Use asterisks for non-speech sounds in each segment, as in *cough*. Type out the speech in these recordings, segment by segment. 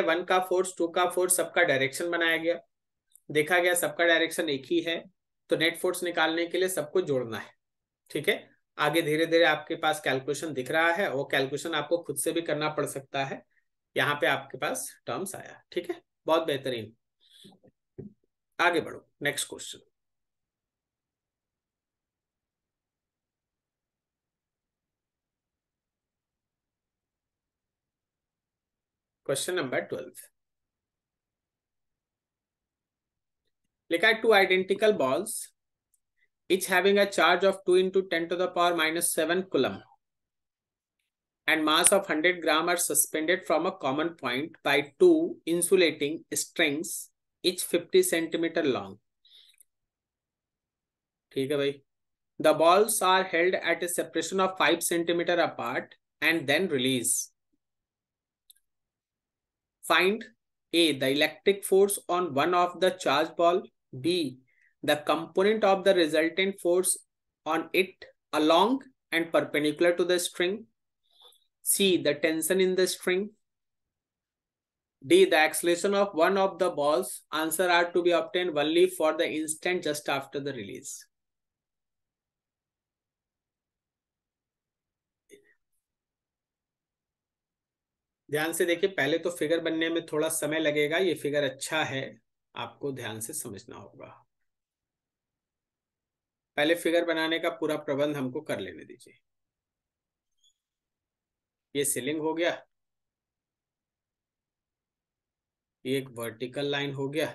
One का force two का force सबका डायरेक्शन बनाया गया देखा गया सबका डायरेक्शन एक ही है तो नेट फोर्स निकालने के लिए सबको जोड़ना है ठीक है आगे धीरे धीरे आपके पास कैलकुलेशन दिख रहा है वो कैलकुलेशन आपको खुद से भी करना पड़ सकता है यहाँ पे आपके पास टर्म्स आया ठीक है बहुत बेहतरीन आगे बढ़ो next question Question number 12. Look at two identical balls, each having a charge of 2 into 10 to the power minus 7 coulomb and mass of 100 gram are suspended from a common point by two insulating strings, each 50 centimeter long. The balls are held at a separation of 5 centimeter apart and then released. Find A. The electric force on one of the charge ball. B. The component of the resultant force on it along and perpendicular to the string. C. The tension in the string. D. The acceleration of one of the balls. Answer are to be obtained only for the instant just after the release. ध्यान से देखिए पहले तो figure बनने में थोड़ा समय लगेगा ये फिगर अच्छा है आपको ध्यान से समझना होगा पहले फिगर बनाने का पूरा प्रबंध हमको कर लेने दीजिए ये सीलिंग हो गया ये एक वर्टिकल लाइन हो गया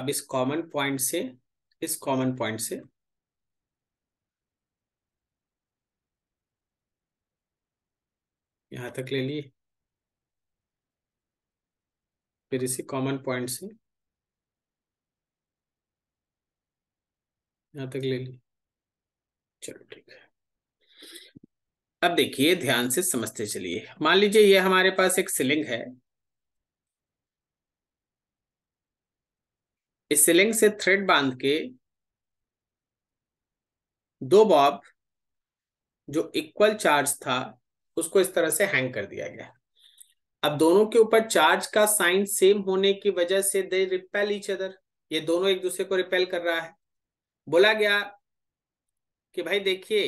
अब इस कॉमन पॉइंट से इस कॉमन पॉइंट से यहाँ तक ले लिए फिर इसी कॉमन पॉइंट से यहाँ तक ले लिए चलो ठीक है अब देखिए ध्यान से समझते चलिए मान लीजिए ये हमारे पास एक सिलिंग है इस सिलिंग से थ्रेड बांध के दो बॉब जो इक्वल चार्ज था उसको इस तरह से हैंग कर दिया गया अब दोनों के ऊपर चार्ज का साइन सेम होने की वजह से दे रिपेल इच अदर ये दोनों एक दूसरे को रिपेल कर रहा है बोला गया कि भाई देखिए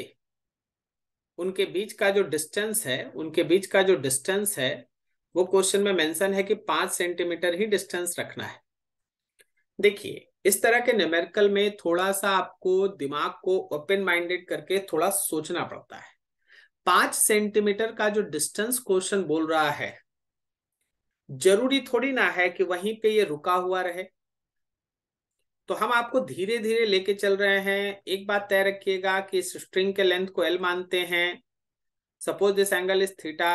उनके बीच का जो डिस्टेंस है उनके बीच का जो डिस्टेंस है वो क्वेश्चन में मेंशन है कि पांच सेंटीमीटर ही डिस्टेंस रखना है देखिए इस तरह के न्यूमेरिकल में थोड़ा सा आपको दिमाग को ओपन माइंडेड करके थोड़ा सोचना पड़ता है पांच सेंटीमीटर का जो डिस्टेंस क्वेश्चन बोल रहा है जरूरी थोड़ी ना है कि वहीं पे ये रुका हुआ रहे तो हम आपको धीरे धीरे लेके चल रहे हैं एक बात तय रखिएगा कि इस स्ट्रिंग के लेंथ को एल मानते हैं suppose this angle is theta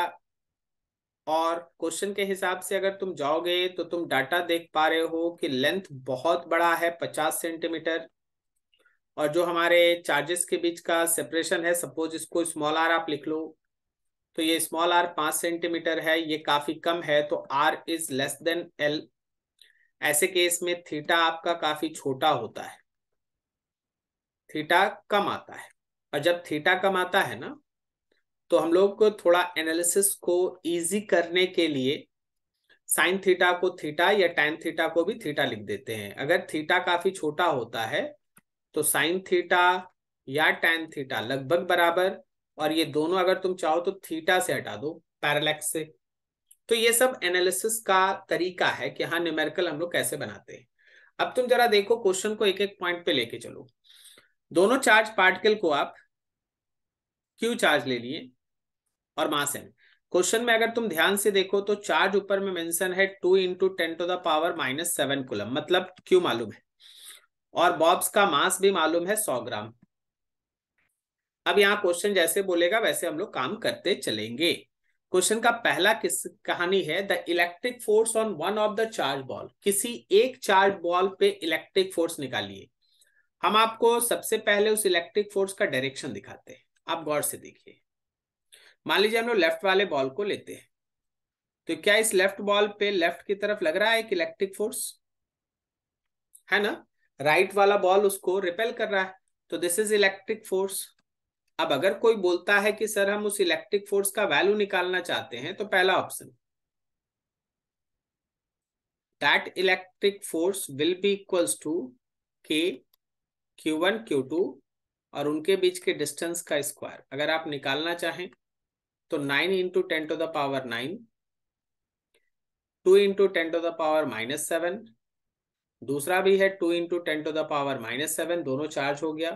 और क्वेश्चन के हिसाब से अगर तुम जाओगे तो तुम डाटा देख पा रहे हो कि लेंथ बहुत बड़ा है पचास सेंटीमीटर और जो हमारे चार्जेस के बीच का सेपरेशन है सपोज इसको स्मॉल आर आप लिख लो तो ये स्मॉल आर पांच सेंटीमीटर है ये काफी कम है तो R is less than L ऐसे केस में थीटा आपका काफी छोटा होता है थीटा कम आता है और जब थीटा कम आता है ना तो हम लोग को थोड़ा एनालिसिस को इजी करने के लिए साइन थीटा को थीटा या टाइम थीटा को भी थीटा लिख देते हैं अगर थीटा काफी छोटा होता है तो साइन थीटा या टेन थीटा लगभग बराबर और ये दोनों अगर तुम चाहो तो थीटा से हटा दो पैरलैक्स से तो ये सब एनालिसिस का तरीका है कि हाँ न्यूमेरिकल हम लोग कैसे बनाते हैं अब तुम जरा देखो क्वेश्चन को एक एक पॉइंट पे लेके चलो दोनों चार्ज पार्टिकल को आप क्यू चार्ज ले लिए और मास एम क्वेश्चन में अगर तुम ध्यान से देखो तो चार्ज ऊपर में मेंशन है two into ten to the power minus seven coulomb मतलब क्यू मालूम है और बॉब्स का मास भी मालूम है सौ ग्राम अब यहाँ क्वेश्चन जैसे बोलेगा वैसे हम लोग काम करते चलेंगे क्वेश्चन का पहला किस कहानी है the electric force on one of the charge ball किसी एक चार्ज बॉल पे इलेक्ट्रिक फोर्स निकालिए हम आपको सबसे पहले उस इलेक्ट्रिक फोर्स का डायरेक्शन दिखाते हैं आप गौर से देखिए मान लीजिए हम लोग लेफ्ट वाले बॉल को लेते हैं तो क्या इस लेफ्ट बॉल पे लेफ्ट की तरफ लग रहा है एक इलेक्ट्रिक फोर्स है ना राइट वाला बॉल उसको रिपेल कर रहा है तो दिस इज इलेक्ट्रिक फोर्स अब अगर कोई बोलता है कि सर हम उस इलेक्ट्रिक फोर्स का वैल्यू निकालना चाहते हैं तो पहला option that electric force will be equals to के क्यू वन क्यू टू और उनके बीच के डिस्टेंस का स्क्वायर अगर आप निकालना चाहें तो nine into ten to the power nine two into ten to the power minus seven दूसरा भी है two into ten to the power minus seven दोनों चार्ज हो गया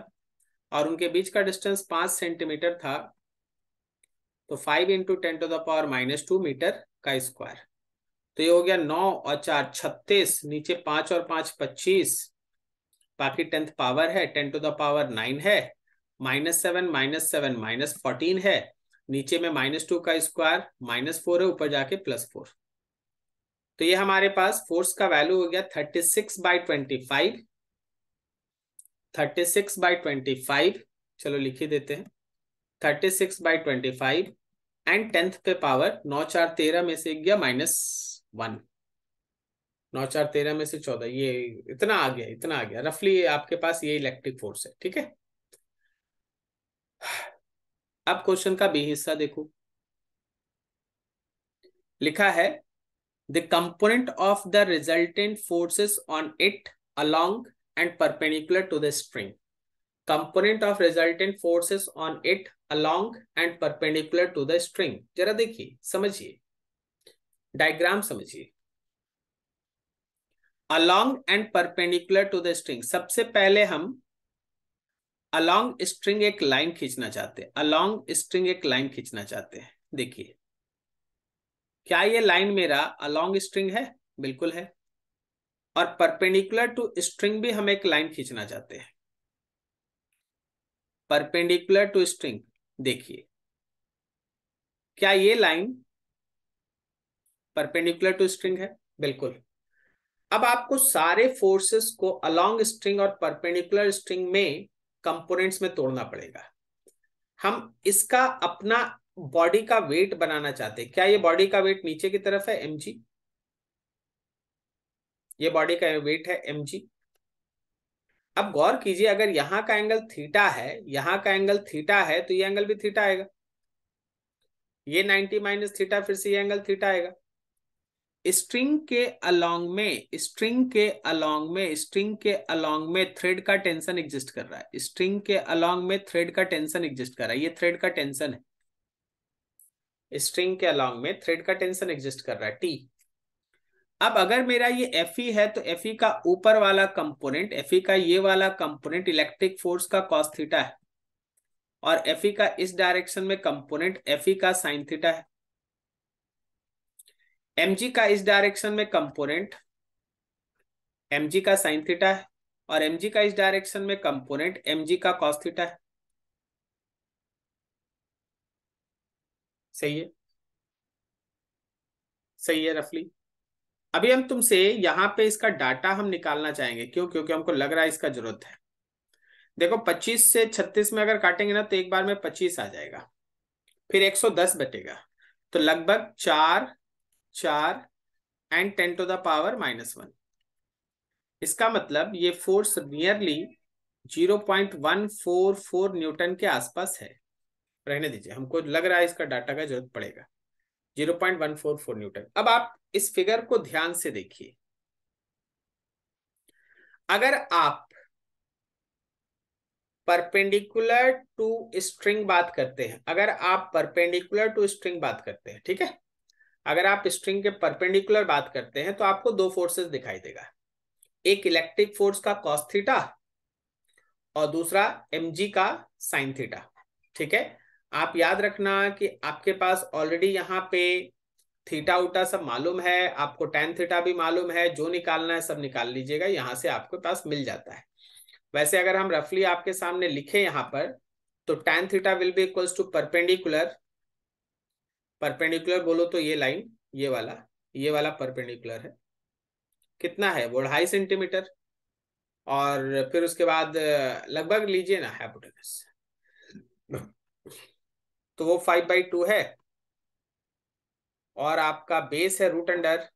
और उनके बीच का डिस्टेंस पांच सेंटीमीटर था तो five into ten to the power minus two metre का स्क्वायर तो ये हो गया नौ और चार छत्तीस नीचे पांच और पांच पच्चीस बाकी टेंथ पावर है ten to the power nine है minus seven minus seven minus fourteen है नीचे में माइनस टू का स्क्वायर माइनस फोर है ऊपर जाके प्लस फोर तो ये हमारे पास फोर्स का वैल्यू हो गया thirty six by twenty five thirty six by twenty five चलो लिख ही देते हैं thirty six by twenty five and tenth पे पावर नौ चार तेरह में से गया माइनस वन नौ चार तेरह में से चौदह ये इतना आ गया इतना आ गया रफली आपके पास ये इलेक्ट्रिक फोर्स है ठीक है अब क्वेश्चन का बी हिस्सा देखो लिखा है the component of the resultant forces on it along and perpendicular to the string. Component of resultant forces on it along and perpendicular to the string. jara dekhi samjhiye diagram samjhiye along and perpendicular to the string sabse pehle hum along string ek line khichna chahte हैं along string एक line खींचना चाहते हैं देखिए क्या ये line मेरा along string है बिल्कुल है और परपेंडिकुलर टू स्ट्रिंग भी हम एक लाइन खींचना चाहते हैं परपेंडिकुलर टू स्ट्रिंग देखिए क्या ये लाइन परपेंडिकुलर टू स्ट्रिंग है बिल्कुल अब आपको सारे फोर्सेस को अलोंग स्ट्रिंग और परपेंडिकुलर स्ट्रिंग में कंपोनेंट्स में तोड़ना पड़ेगा हम इसका अपना बॉडी का वेट बनाना चाहते हैं क्या ये बॉडी का वेट नीचे की तरफ है एम जी ये बॉडी का वेट है एम जी अब गौर कीजिए अगर यहां का एंगल थीटा है यहां का एंगल थीटा है तो ये एंगल भी थीटा आएगा ये 90 माइनस थीटा फिर से ये एंगल थीटा आएगा स्ट्रिंग के अलोंग में स्ट्रिंग के अलोंग में स्ट्रिंग के अलोंग में थ्रेड का टेंशन एग्जिस्ट कर रहा है स्ट्रिंग के अलोंग में थ्रेड का टेंशन एग्जिस्ट कर रहा है ये थ्रेड का टेंशन है स्ट्रिंग के अलॉन्ग में थ्रेड का टेंशन एग्जिस्ट कर रहा है टी अब अगर मेरा ये एफ है तो एफ का ऊपर वाला कंपोनेंट एफ का ये वाला कंपोनेंट इलेक्ट्रिक फोर्स का कॉस थीटा है और एफ का इस डायरेक्शन में कंपोनेंट एफ का साइन थीटा है एम का इस डायरेक्शन में कंपोनेंट एम का साइन थीटा है और एम का इस डायरेक्शन में कंपोनेंट एम का कॉस्थीटा है सही है सही है रफली अभी हम तुमसे यहाँ पे इसका डाटा हम निकालना चाहेंगे क्यों क्योंकि हमको लग रहा है इसका जरूरत है देखो 25 से 36 में अगर काटेंगे ना तो एक बार में 25 आ जाएगा फिर 110 बटेगा तो लगभग चार चार and ten to the power minus one इसका मतलब ये फोर्स नियरली 0.144 न्यूटन के आसपास है रहने दीजिए हमको लग रहा है इसका डाटा का जरूरत पड़ेगा zero point one four four newton अब आप इस फिगर को ध्यान से देखिए अगर आप परपेंडिकुलर टू स्ट्रिंग बात करते हैं अगर आप परपेंडिकुलर टू स्ट्रिंग बात करते हैं ठीक है अगर आप स्ट्रिंग के परपेंडिकुलर बात करते हैं तो आपको दो फोर्सेस दिखाई देगा एक इलेक्ट्रिक फोर्स का कॉस्थीटा और दूसरा एम का साइन थीटा ठीक है आप याद रखना कि आपके पास ऑलरेडी यहाँ पे थीटा उटा सब मालूम है आपको टेन थीटा भी मालूम है जो निकालना है सब निकाल लीजिएगा यहाँ से आपके पास मिल जाता है वैसे अगर हम रफली आपके सामने लिखे यहाँ पर तो tan theta will be equals to perpendicular perpendicular बोलो तो ये लाइन ये वाला ये वाला परपेंडिकुलर है कितना है वो ढाई सेंटीमीटर और फिर उसके बाद लगभग लीजिए ना हाइपोटेनस तो वो फाइव बाई टू है और आपका बेस है root under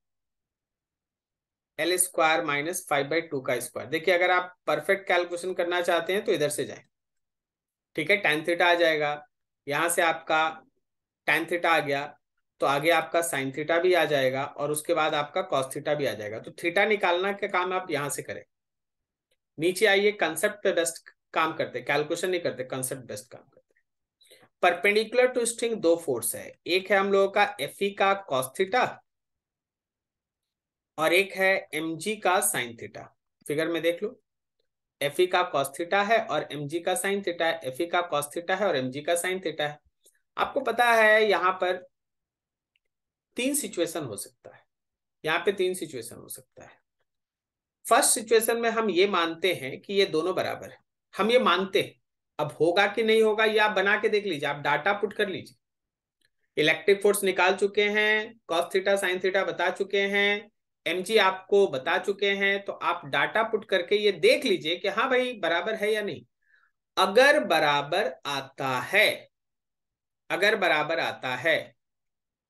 l square minus five by two का स्क्वायर देखिए अगर आप परफेक्ट कैलकुलेशन करना चाहते हैं तो इधर से जाए ठीक है टेन थीटा आ जाएगा यहां से आपका टेन थीटा आ गया तो आगे आपका साइन थीटा भी आ जाएगा और उसके बाद आपका कॉस थीटा भी आ जाएगा तो थीटा निकालना का काम आप यहां से करें नीचे आइए कंसेप्ट बेस्ट काम करते कैलकुलेशन नहीं करते कंसेप्ट बेस्ट काम करते परपेंडिकुलर टू स्ट्रिंग दो फोर्स है एक है हम लोगों का एफ का कॉस्थीटा और एक है एम का साइन थीटा फिगर में देख लो एफ का कॉस्थीटा है और एम का साइन थीटा है एफ का कॉस्थीटा है और एम का साइन थीटा है आपको पता है यहाँ पर तीन सिचुएशन हो सकता है यहाँ पे तीन सिचुएशन हो सकता है फर्स्ट सिचुएशन में हम ये मानते हैं कि ये दोनों बराबर है हम ये मानते हैं अब होगा कि नहीं होगा ये आप बना के देख लीजिए आप डाटा पुट कर लीजिए इलेक्ट्रिक फोर्स निकाल चुके हैं कॉस थीटा साइन थीटा बता चुके हैं एम आपको बता चुके हैं तो आप डाटा पुट करके ये देख लीजिए कि हाँ भाई बराबर है या नहीं अगर बराबर आता है अगर बराबर आता है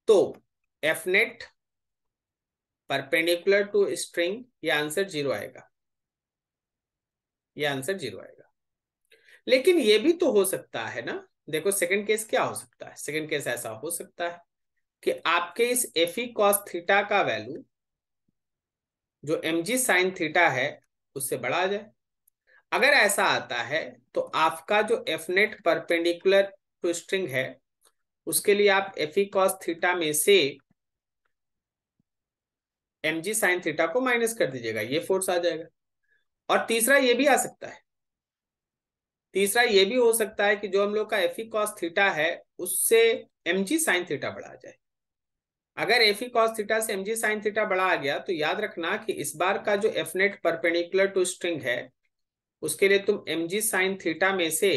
तो F net perpendicular to string ये आंसर जीरो आएगा ये आंसर जीरो आएगा लेकिन ये भी तो हो सकता है ना देखो सेकंड केस क्या हो सकता है सेकंड केस ऐसा हो सकता है कि आपके इस एफ ई कॉस थीटा का वैल्यू जो एम जी साइन थीटा है उससे बढ़ा आ जाए अगर ऐसा आता है तो आपका जो F net perpendicular to string है उसके लिए आप एफ ई कॉस थीटा में से एम जी साइन थीटा को माइनस कर दीजिएगा ये फोर्स आ जाएगा और तीसरा ये भी आ सकता है तीसरा ये भी हो सकता है कि जो हम लोग का एफी कॉस थीटा है उससे एम जी साइन थीटा बढ़ा जाए अगर एफी कॉस थीटा से एम जी साइन थीटा बढ़ा आ गया तो याद रखना कि इस बार का जो F net perpendicular to string है उसके लिए तुम एम जी साइन थीटा में से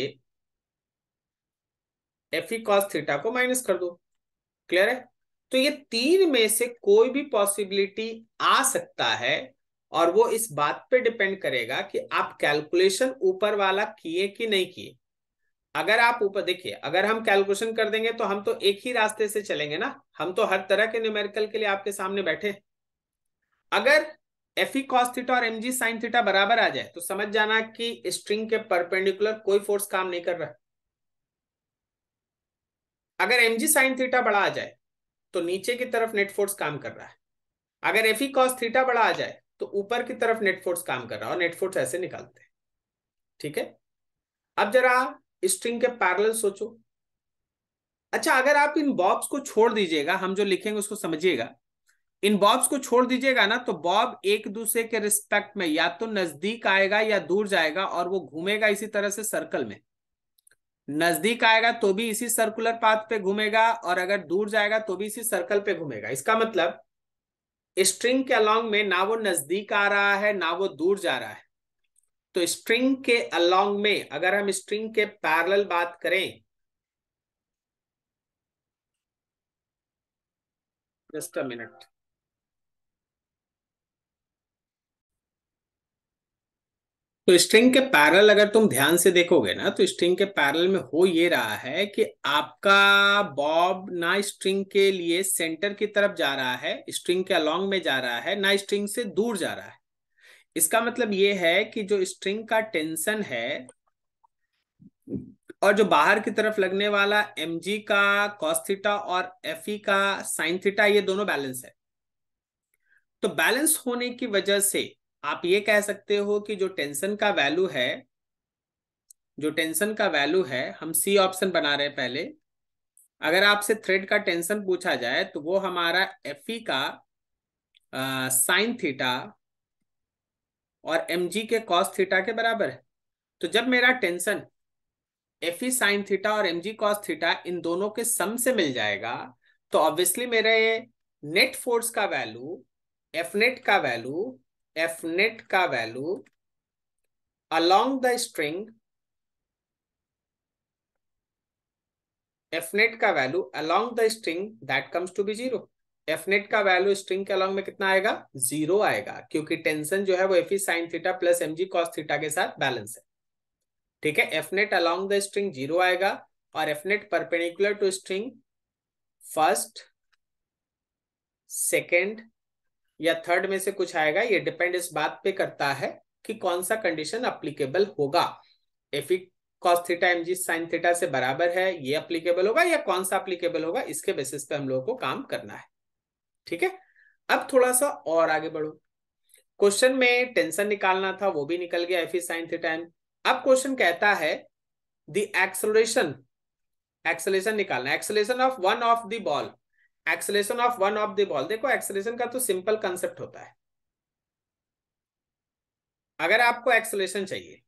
एफी कॉस थीटा को माइनस कर दो क्लियर है तो ये तीन में से कोई भी पॉसिबिलिटी आ सकता है और वो इस बात पे डिपेंड करेगा कि आप कैलकुलेशन ऊपर वाला किए कि नहीं किए अगर आप ऊपर देखिए अगर हम कैलकुलेशन कर देंगे तो हम तो एक ही रास्ते से चलेंगे ना हम तो हर तरह के न्यूमेरिकल के लिए आपके सामने बैठे अगर एफ ई कॉस थीटा और एम जी साइन थीटा बराबर आ जाए तो समझ जाना कि स्ट्रिंग के परपेंडिकुलर कोई फोर्स काम नहीं कर रहा अगर एम जी साइन थीटा बड़ा आ जाए तो नीचे की तरफ नेट फोर्स काम कर रहा है अगर एफ ई कॉस थीटा बड़ा आ जाए तो ऊपर की तरफ नेट फोर्स काम कर रहा है और नेट फोर्स ऐसे निकालते हैं ठीक है अब जरा स्ट्रिंग के पैरल सोचो अच्छा अगर आप इन बॉब्स को छोड़ दीजिएगा हम जो लिखेंगे उसको समझिएगा इन बॉब्स को छोड़ दीजिएगा ना तो बॉब एक दूसरे के रिस्पेक्ट में या तो नजदीक आएगा या दूर जाएगा और वो घूमेगा इसी तरह से सर्कल में नजदीक आएगा तो भी इसी सर्कुलर पाथ पे घूमेगा और अगर दूर जाएगा तो भी इसी सर्कल पे घूमेगा इसका मतलब स्ट्रिंग के अलोंग में ना वो नजदीक आ रहा है ना वो दूर जा रहा है तो स्ट्रिंग के अलोंग में अगर हम स्ट्रिंग के पैरेलल बात करें जस्ट अ मिनट तो स्ट्रिंग के पैरल अगर तुम ध्यान से देखोगे ना तो स्ट्रिंग के पैरल में हो ये रहा है कि आपका बॉब ना स्ट्रिंग के लिए सेंटर की तरफ जा रहा है स्ट्रिंग के अलोंग में जा रहा है ना स्ट्रिंग से दूर जा रहा है इसका मतलब ये है कि जो स्ट्रिंग का टेंशन है और जो बाहर की तरफ लगने वाला एम जी का कॉस्थीटा और एफ ई का साइन थीटा ये दोनों बैलेंस है तो बैलेंस होने की वजह से आप ये कह सकते हो कि जो टेंशन का वैल्यू है जो टेंशन का वैल्यू है हम सी ऑप्शन बना रहे हैं पहले अगर आपसे थ्रेड का टेंशन पूछा जाए तो वो हमारा एफ ई का साइन थीटा और एम जी के कॉस थीटा के बराबर है तो जब मेरा tension F E sine theta और एम जी कॉस थीटा इन दोनों के सम से मिल जाएगा तो ऑब्वियसली मेरे नेट फोर्स का वैल्यू एफ नेट का वैल्यू एफ नेट का value along the string F net का value along the string that comes to be zero F net का वैल्यू स्ट्रिंग के अलोंग में कितना आएगा जीरो आएगा क्योंकि टेंशन जो है वो F E sine theta plus m g cos theta के साथ बैलेंस है ठीक है F net along the string zero आएगा और F net perpendicular to string first second या थर्ड में से कुछ आएगा ये डिपेंड इस बात पे करता है कि कौन सा कंडीशन अप्लीकेबल होगा एफिक कॉस थीटा एम जी साइन थीटा से बराबर है ये अप्लीकेबल होगा या कौन सा अप्लीकेबल होगा इसके बेसिस पे हम लोगों को काम करना है ठीक है अब थोड़ा सा और आगे बढ़ो क्वेश्चन में टेंशन निकालना था वो भी निकल गया एफ साइन थीटा एम अब क्वेश्चन कहता है द एक्सलेशन एक्सलेशन निकालना acceleration of one of the ball acceleration of one of the ball देखो एक्सलेशन का तो सिंपल कंसेप्ट होता है अगर आपको एक्सलेशन चाहिए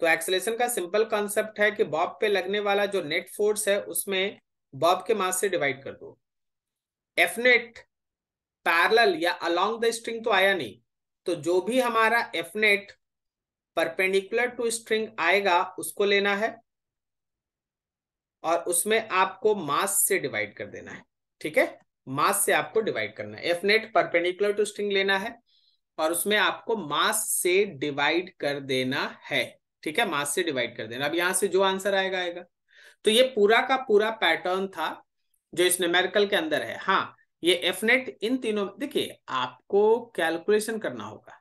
तो एक्सलेशन का सिंपल कॉन्सेप्ट है कि बॉब पे लगने वाला जो नेट फोर्स है उसमें बॉब के मास से डिवाइड कर दो एफ नेट पैरल या अलोंग द स्ट्रिंग तो आया नहीं तो जो भी हमारा F net perpendicular to string आएगा उसको लेना है और उसमें आपको मास से डिवाइड कर देना है ठीक है मास से आपको डिवाइड करना है F net perpendicular to string लेना है और उसमें आपको मास से डिवाइड कर देना है ठीक है मास से डिवाइड कर देना अब यहां से जो आंसर आएगा आएगा तो ये पूरा का पूरा पैटर्न था जो इस न्यूमेरिकल के अंदर है हाँ ये एफ नेट इन तीनों देखिए आपको कैलकुलेशन करना होगा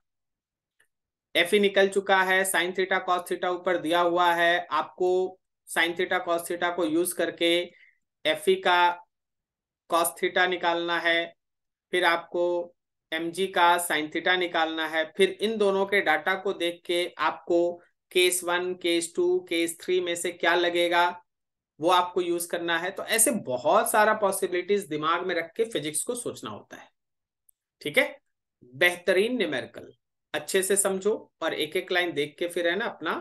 एफ ही निकल चुका है साइन थीटा कॉस थीटा ऊपर दिया हुआ है आपको साइन थीटा कॉस थीटा को यूज करके एफ का कॉस थीटा निकालना है फिर आपको एम का साइन थीटा निकालना है फिर इन दोनों के डाटा को देख के आपको case one case two case three में से क्या लगेगा वो आपको यूज करना है तो ऐसे बहुत सारा पॉसिबिलिटीज दिमाग में रख के फिजिक्स को सोचना होता है ठीक है बेहतरीन न्यूमेरिकल अच्छे से समझो और एक एक लाइन देख के फिर है ना अपना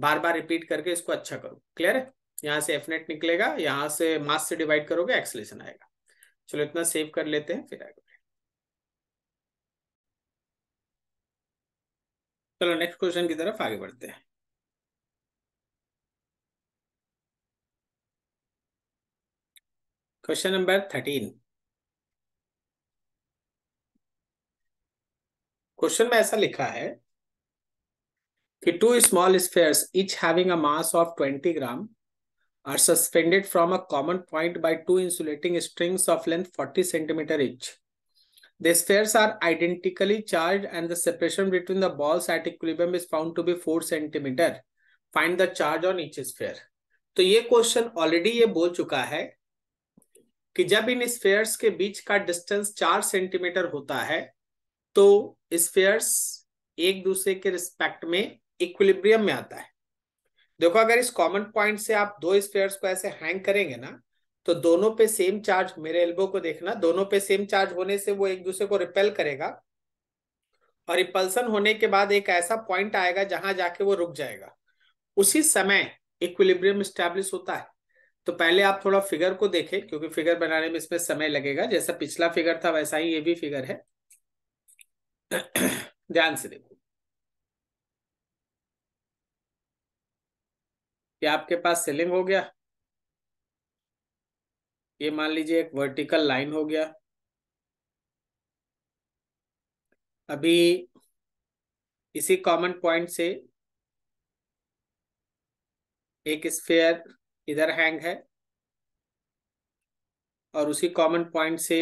बार बार रिपीट करके इसको अच्छा करो क्लियर है यहाँ से एफ नेट निकलेगा यहाँ से मास से डिवाइड करोगे एक्सलेशन आएगा चलो इतना सेव कर लेते हैं फिर आगे चलो नेक्स्ट क्वेश्चन की तरफ आगे बढ़ते हैं क्वेश्चन नंबर थर्टीन क्वेश्चन में ऐसा लिखा है कि two small spheres each having a mass of 20 gram are suspended from a common point by two insulating strings of length 40 centimetre each the spheres are identically charge and the separation between the balls at equilibrium is found to be 4 centimetre find the charge on each sphere तो ये question already ये बोल चुका है कि जब इन spheres के बीच का डिस्टेंस चार सेंटीमीटर होता है तो स्पेयर्स एक दूसरे के रिस्पेक्ट में इक्विलिब्रियम में आता है देखो अगर इस कॉमन पॉइंट से आप दो स्पेयर को ऐसे हैंग करेंगे ना तो दोनों पे सेम चार्ज मेरे एल्बो को देखना दोनों पे सेम चार्ज होने से वो एक दूसरे को रिपेल करेगा और रिपल्सन होने के बाद एक ऐसा पॉइंट आएगा जहां जाके वो रुक जाएगा उसी समय इक्विलिब्रियम स्टैब्लिश होता है तो पहले आप थोड़ा फिगर को देखें क्योंकि फिगर बनाने में इसमें समय लगेगा जैसा पिछला फिगर था वैसा ही ये भी फिगर है *coughs* ध्यान से देखो क्या आपके पास सेलिंग हो गया ये मान लीजिए एक वर्टिकल लाइन हो गया अभी इसी कॉमन पॉइंट से एक स्फेयर इधर हैंग है और उसी कॉमन पॉइंट से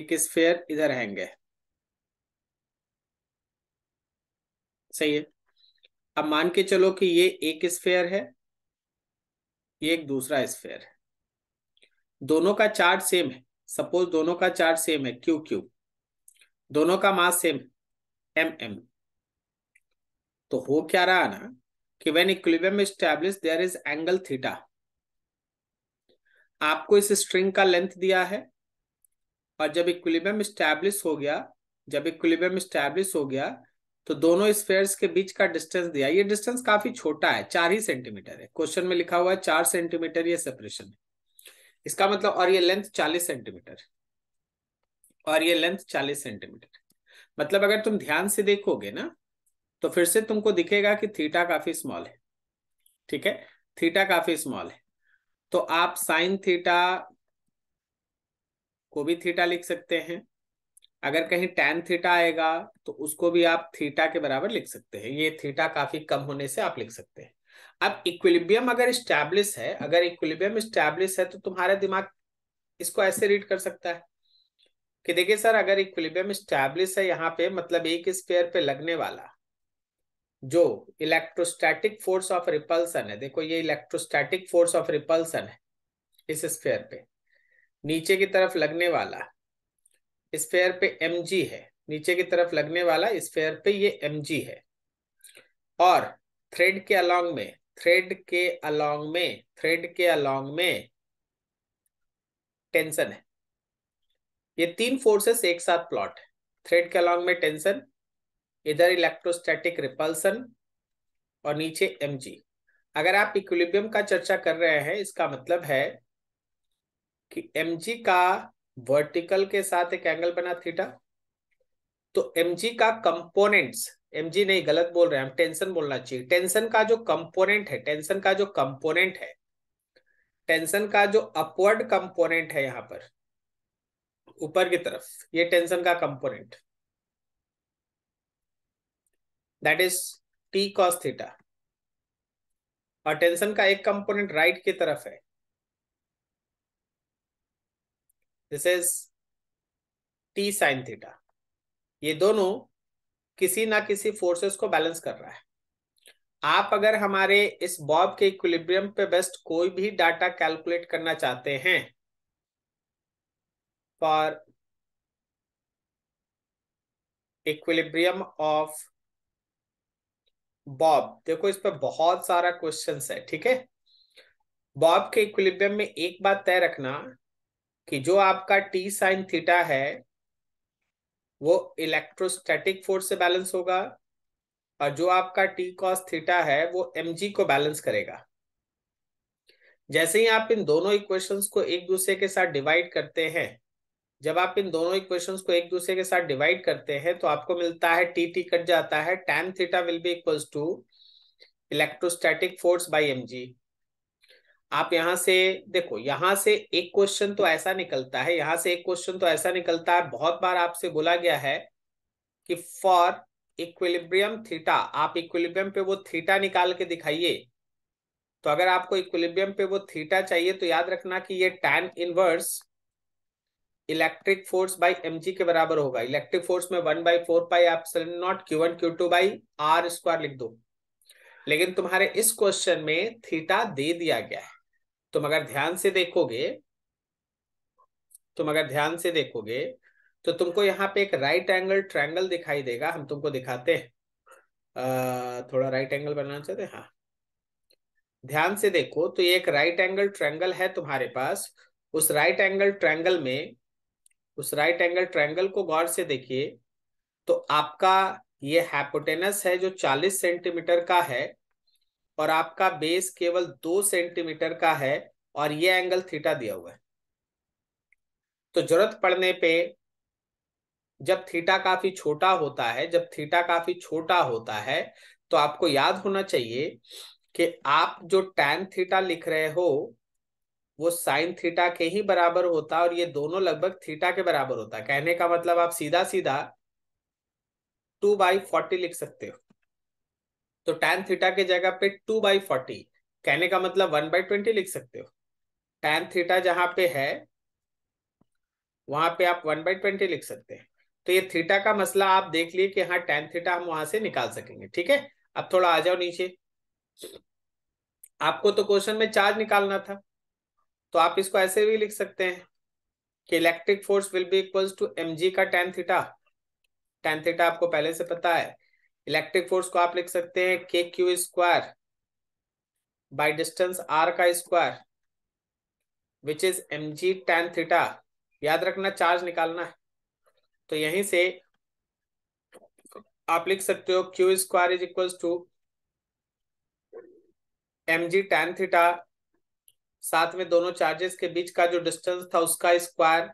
एक स्फेयर इधर हैंग है सही है अब मान के चलो कि ये एक स्फेयर है ये एक दूसरा स्फेयर है दोनों का चार्ज सेम है सपोज दोनों का चार्ज सेम है क्यू क्यू दोनों का मास सेम एम एम तो हो क्या रहा ना कि when equilibrium establish there is angle theta आपको इस स्ट्रिंग का लेंथ दिया है और जब इक्विबियम स्टैब्लिश हो गया जब इक्विबियम स्टैब्लिश हो गया तो दोनों स्पेयर के बीच का डिस्टेंस दिया ये डिस्टेंस काफी छोटा है चार ही सेंटीमीटर है क्वेश्चन में लिखा हुआ है चार सेंटीमीटर ये सेपरेशन है इसका मतलब और ये लेंथ चालीस सेंटीमीटर और ये लेंथ चालीस सेंटीमीटर मतलब अगर तुम ध्यान से देखोगे ना तो फिर से तुमको दिखेगा कि थीटा काफी स्मॉल है ठीक है थीटा काफी स्मॉल है तो आप साइन थीटा को भी थीटा लिख सकते हैं अगर कहीं टेन थीटा आएगा तो उसको भी आप थीटा के बराबर लिख सकते हैं ये थीटा काफी कम होने से आप लिख सकते हैं अब इक्विलिबियम अगर स्टैब्लिश है अगर इक्विलिबियम स्टैब्लिश है तो तुम्हारा दिमाग इसको ऐसे रीड कर सकता है कि देखिए सर अगर इक्विलिबियम स्टैब्लिश है यहाँ पे मतलब एक स्पेयर पे लगने वाला जो इलेक्ट्रोस्टैटिक फोर्स ऑफ रिपल्सन है देखो ये इलेक्ट्रोस्टैटिक फोर्स ऑफ रिपल्सन है इस स्पेयर पे नीचे की तरफ लगने वाला स्पेयर पे एम है नीचे की तरफ लगने वाला स्पेयर पे ये एम है और थ्रेड के अलोंग में थ्रेड के अलोंग में थ्रेड के अलोंग में टेंशन है ये तीन फोर्सेस एक साथ प्लॉट है थ्रेड के अलोंग में टेंशन इधर इलेक्ट्रोस्टैटिक रिपल्सन और नीचे एम अगर आप इक्विलिब्रियम का चर्चा कर रहे हैं इसका मतलब है कि एम का वर्टिकल के साथ एक एंगल बना थीटा तो एम का कंपोनेंट्स एम नहीं गलत बोल रहे हैं हम टेंशन बोलना चाहिए टेंशन का जो कंपोनेंट है टेंशन का जो कंपोनेंट है टेंशन का जो अपवर्ड कंपोनेंट है यहां पर ऊपर की तरफ ये टेंशन का component that is T cos theta और टेंशन का एक कंपोनेंट राइट की तरफ है this is T sine theta ये दोनों किसी ना किसी फोर्सेस को बैलेंस कर रहा है आप अगर हमारे इस बॉब के इक्विलिब्रियम पे बेस्ट कोई भी डाटा कैलकुलेट करना चाहते हैं फॉर इक्विलिब्रियम ऑफ बॉब देखो इस पर बहुत सारा क्वेश्चन है ठीक है बॉब के इक्विलिब्रियम में एक बात तय रखना कि जो आपका टी साइन थीटा है वो इलेक्ट्रोस्टैटिक फोर्स से बैलेंस होगा और जो आपका टी कॉस थीटा है वो एम जी को बैलेंस करेगा जैसे ही आप इन दोनों इक्वेशंस को एक दूसरे के साथ डिवाइड करते हैं जब आप इन दोनों इक्वेशंस को एक दूसरे के साथ डिवाइड करते हैं तो आपको मिलता है टी टी कट जाता है tan theta will be equals to electrostatic force by m g आप यहां से देखो यहां से एक क्वेश्चन तो ऐसा निकलता है यहां से एक क्वेश्चन तो ऐसा निकलता है बहुत बार आपसे बोला गया है कि फॉर इक्विलिब्रियम थीटा आप इक्विलिब्रियम पे वो थीटा निकाल के दिखाइए तो अगर आपको इक्विलिब्रियम पे वो थीटा चाहिए तो याद रखना कि ये tan inverse electric force by m के बराबर होगा इलेक्ट्रिक फोर्स में वन बाई फोर पाई आप naught q one Q two by r square लिख दो लेकिन तुम्हारे इस क्वेश्चन में थीटा दे दिया गया है तुम अगर ध्यान से देखोगे तुम अगर ध्यान से देखोगे तो तुमको यहाँ पे एक राइट एंगल ट्रायंगल दिखाई देगा हम तुमको दिखाते हैं थोड़ा राइट एंगल बनाना चाहते हैं हाँ ध्यान से देखो तो ये एक राइट एंगल ट्रायंगल है तुम्हारे पास उस राइट एंगल ट्रायंगल में उस राइट एंगल ट्रायंगल को गौर से देखिए तो आपका ये हैपोटेनस है जो 40 सेंटीमीटर का है और आपका बेस केवल दो सेंटीमीटर का है और ये एंगल थीटा दिया हुआ है तो जरूरत पड़ने पे जब थीटा काफी छोटा होता है जब थीटा काफी छोटा होता है तो आपको याद होना चाहिए कि आप जो टैन थीटा लिख रहे हो वो साइन थीटा के ही बराबर होता और ये दोनों लगभग थीटा के बराबर होता कहने का मतलब आप सीधा सीधा टू बाई फोर्टी लिख सकते हो तो tan थीटा के जगह पे टू बाई फोर्टी कहने का मतलब वन बाई ट्वेंटी लिख सकते हो tan थीटा जहां पे है वहां पे आप वन बाई ट्वेंटी लिख सकते हैं तो ये थीटा का मसला आप देख लिए कि हाँ tan थीटा हम वहां से निकाल सकेंगे ठीक है अब थोड़ा आ जाओ नीचे आपको तो क्वेश्चन में चार्ज निकालना था तो आप इसको ऐसे भी लिख सकते हैं कि electric force will be equals to m का टेन थीटा टेन थीटा आपको पहले से पता है इलेक्ट्रिक फोर्स को आप लिख सकते हैं के Q square by distance are का square which is m g tan theta याद रखना चार्ज निकालना है तो यहीं से आप लिख सकते हो q square is equal to m g tan theta साथ में दोनों चार्जेस के बीच का जो डिस्टेंस था उसका स्क्वायर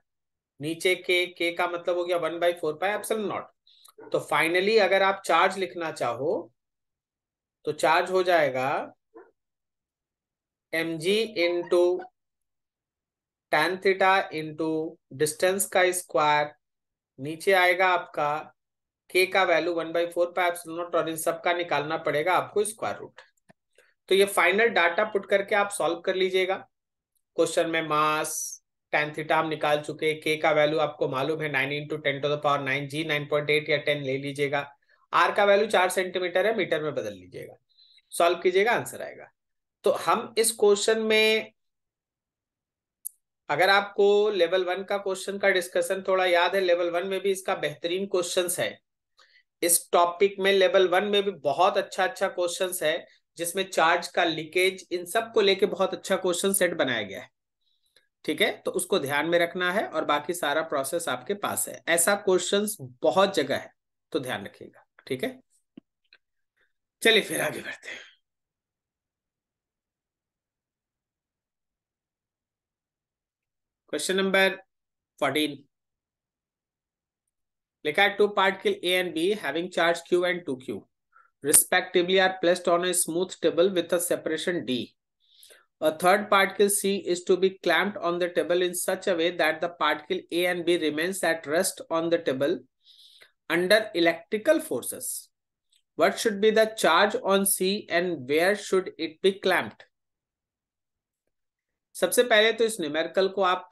नीचे के के का मतलब हो गया one by four pi epsilon naught तो फाइनली अगर आप चार्ज लिखना चाहो तो चार्ज हो जाएगा m g into tan theta into distance का स्क्वायर नीचे आएगा आपका के का value one by four pi naught और इन सब का निकालना पड़ेगा आपको स्क्वायर रूट तो ये फाइनल डाटा पुट करके आप सॉल्व कर लीजिएगा क्वेश्चन में मास टेन थीटा हम निकाल चुके के का वैल्यू आपको मालूम है nine into ten to the power nine g nine point eight या टेन ले लीजिएगा आर का वैल्यू चार सेंटीमीटर है मीटर में बदल लीजिएगा सॉल्व कीजिएगा आंसर आएगा तो हम इस क्वेश्चन में अगर आपको लेवल वन का क्वेश्चन का डिस्कशन थोड़ा याद है लेवल वन में भी इसका बेहतरीन क्वेश्चन है इस टॉपिक में लेवल वन में भी बहुत अच्छा अच्छा क्वेश्चन है जिसमें चार्ज का लीकेज इन सब को लेके बहुत अच्छा क्वेश्चन सेट बनाया गया है ठीक है तो उसको ध्यान में रखना है और बाकी सारा प्रोसेस आपके पास है ऐसा क्वेश्चन हम्म। बहुत जगह है तो ध्यान रखिएगा ठीक है चलिए फिर आगे बढ़ते हैं क्वेश्चन नंबर फोर्टीन लिखा है two particle A and B having charge q and two q respectively are placed on a smooth table with a separation d A third particle C is to be clamped on the table in such a way that the particle A and B remains at rest on the table under electrical forces. What should be the charge on C and where should it be clamped? सबसे पहले तो इस numerical को आप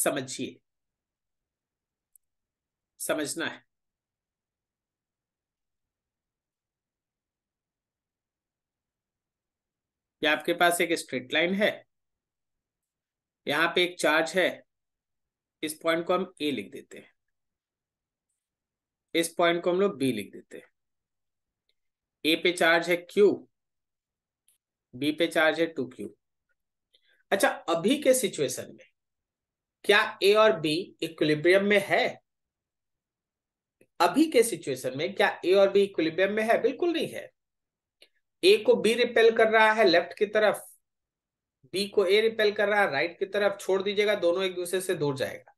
समझिए समझना है या आपके पास एक स्ट्रेट लाइन है यहां पे एक चार्ज है इस पॉइंट को हम ए लिख देते हैं इस पॉइंट को हम लोग बी लिख देते हैं ए पे चार्ज है क्यू बी पे चार्ज है टू क्यू अच्छा अभी के सिचुएशन में क्या ए और बी इक्विलिब्रियम में है अभी के सिचुएशन में क्या ए और बी इक्विलिब्रियम में है बिल्कुल नहीं है ए को बी रिपेल कर रहा है लेफ्ट की तरफ बी को ए रिपेल कर रहा है राइट की तरफ छोड़ दीजिएगा दोनों एक दूसरे से दूर जाएगा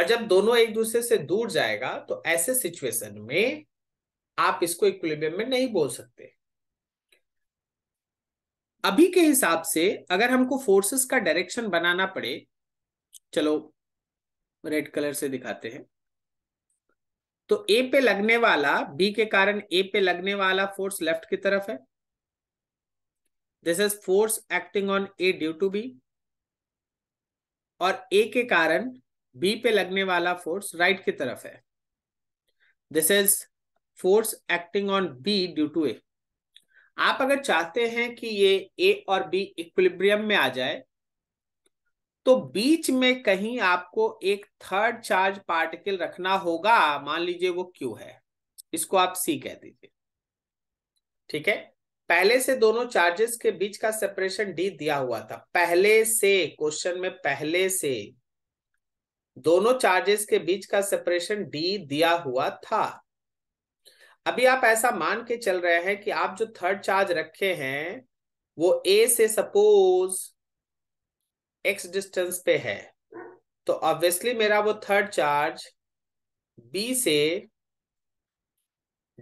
और जब दोनों एक दूसरे से दूर जाएगा तो ऐसे सिचुएशन में आप इसको इक्विलिब्रियम में नहीं बोल सकते अभी के हिसाब से अगर हमको फोर्सेस का डायरेक्शन बनाना पड़े चलो रेड कलर से दिखाते हैं तो ए पे लगने वाला बी के कारण ए पे लगने वाला फोर्स लेफ्ट की तरफ है this is force acting on A due to B और ए के कारण बी पे लगने वाला फोर्स राइट की तरफ है this is force acting on B due to A आप अगर चाहते हैं कि ये ए और बी इक्विलिब्रियम में आ जाए तो बीच में कहीं आपको एक थर्ड चार्ज पार्टिकल रखना होगा मान लीजिए वो क्यू है इसको आप सी कह दीजिए ठीक है पहले से दोनों चार्जेस के बीच का सेपरेशन डी दिया हुआ था पहले से क्वेश्चन में पहले से दोनों चार्जेस के बीच का सेपरेशन डी दिया हुआ था अभी आप ऐसा मान के चल रहे हैं कि आप जो थर्ड चार्ज रखे हैं वो ए से सपोज एक्स डिस्टेंस पे है तो ऑब्वियसली मेरा वो थर्ड चार्ज बी से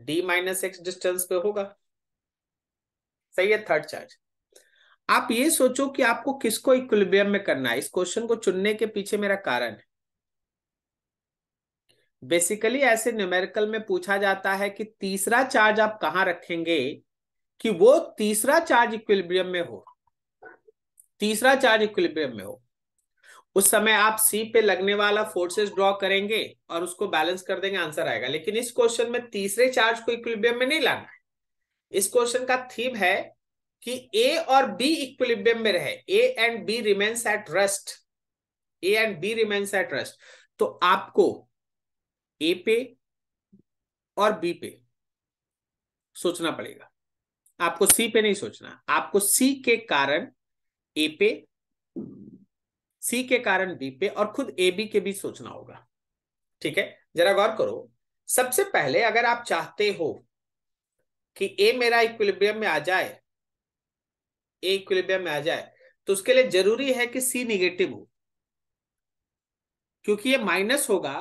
डी माइनस एक्स डिस्टेंस पे होगा सही है थर्ड चार्ज आप ये सोचो कि आपको किसको इक्विलिब्रियम में करना है इस क्वेश्चन को चुनने के पीछे मेरा कारण है बेसिकली ऐसे न्यूमेरिकल में पूछा जाता है कि तीसरा चार्ज आप कहां रखेंगे कि वो तीसरा चार्ज इक्विलिब्रियम में हो तीसरा चार्ज इक्विलिब्रियम में हो उस समय आप सी पे लगने वाला फोर्सेस ड्रॉ करेंगे और उसको बैलेंस कर देंगे आंसर आएगा लेकिन इस क्वेश्चन में तीसरे चार्ज को इक्विलिब्रियम में नहीं लाना इस क्वेश्चन का थीम है कि ए और बी इक्विलिब्रियम में रहे A and B remains at rest A and B remains at rest तो आपको ए पे और बी पे सोचना पड़ेगा आपको सी पे नहीं सोचना आपको सी के कारण ए पे सी के कारण बी पे और खुद ए बी के बीच सोचना होगा ठीक है जरा गौर करो सबसे पहले अगर आप चाहते हो कि ए मेरा इक्विलिब्रियम में आ जाए ए इक्विलिब्रियम में आ जाए तो उसके लिए जरूरी है कि सी निगेटिव हो क्योंकि ये माइनस होगा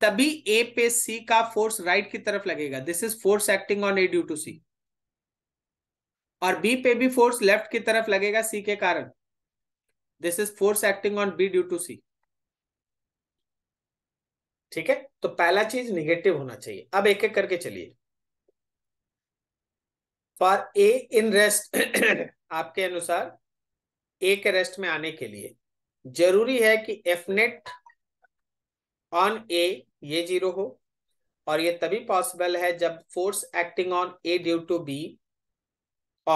तभी ए पे सी का फोर्स राइट की तरफ लगेगा this is force acting on A due to C और बी पे भी फोर्स लेफ्ट की तरफ लगेगा सी के कारण this is force acting on B due to C ठीक है तो पहला चीज निगेटिव होना चाहिए अब एक एक करके चलिए फॉर ए इन रेस्ट आपके अनुसार ए के रेस्ट में आने के लिए जरूरी है कि एफ नेट ऑन ए ये जीरो हो और ये तभी पॉसिबल है जब force acting on A due to B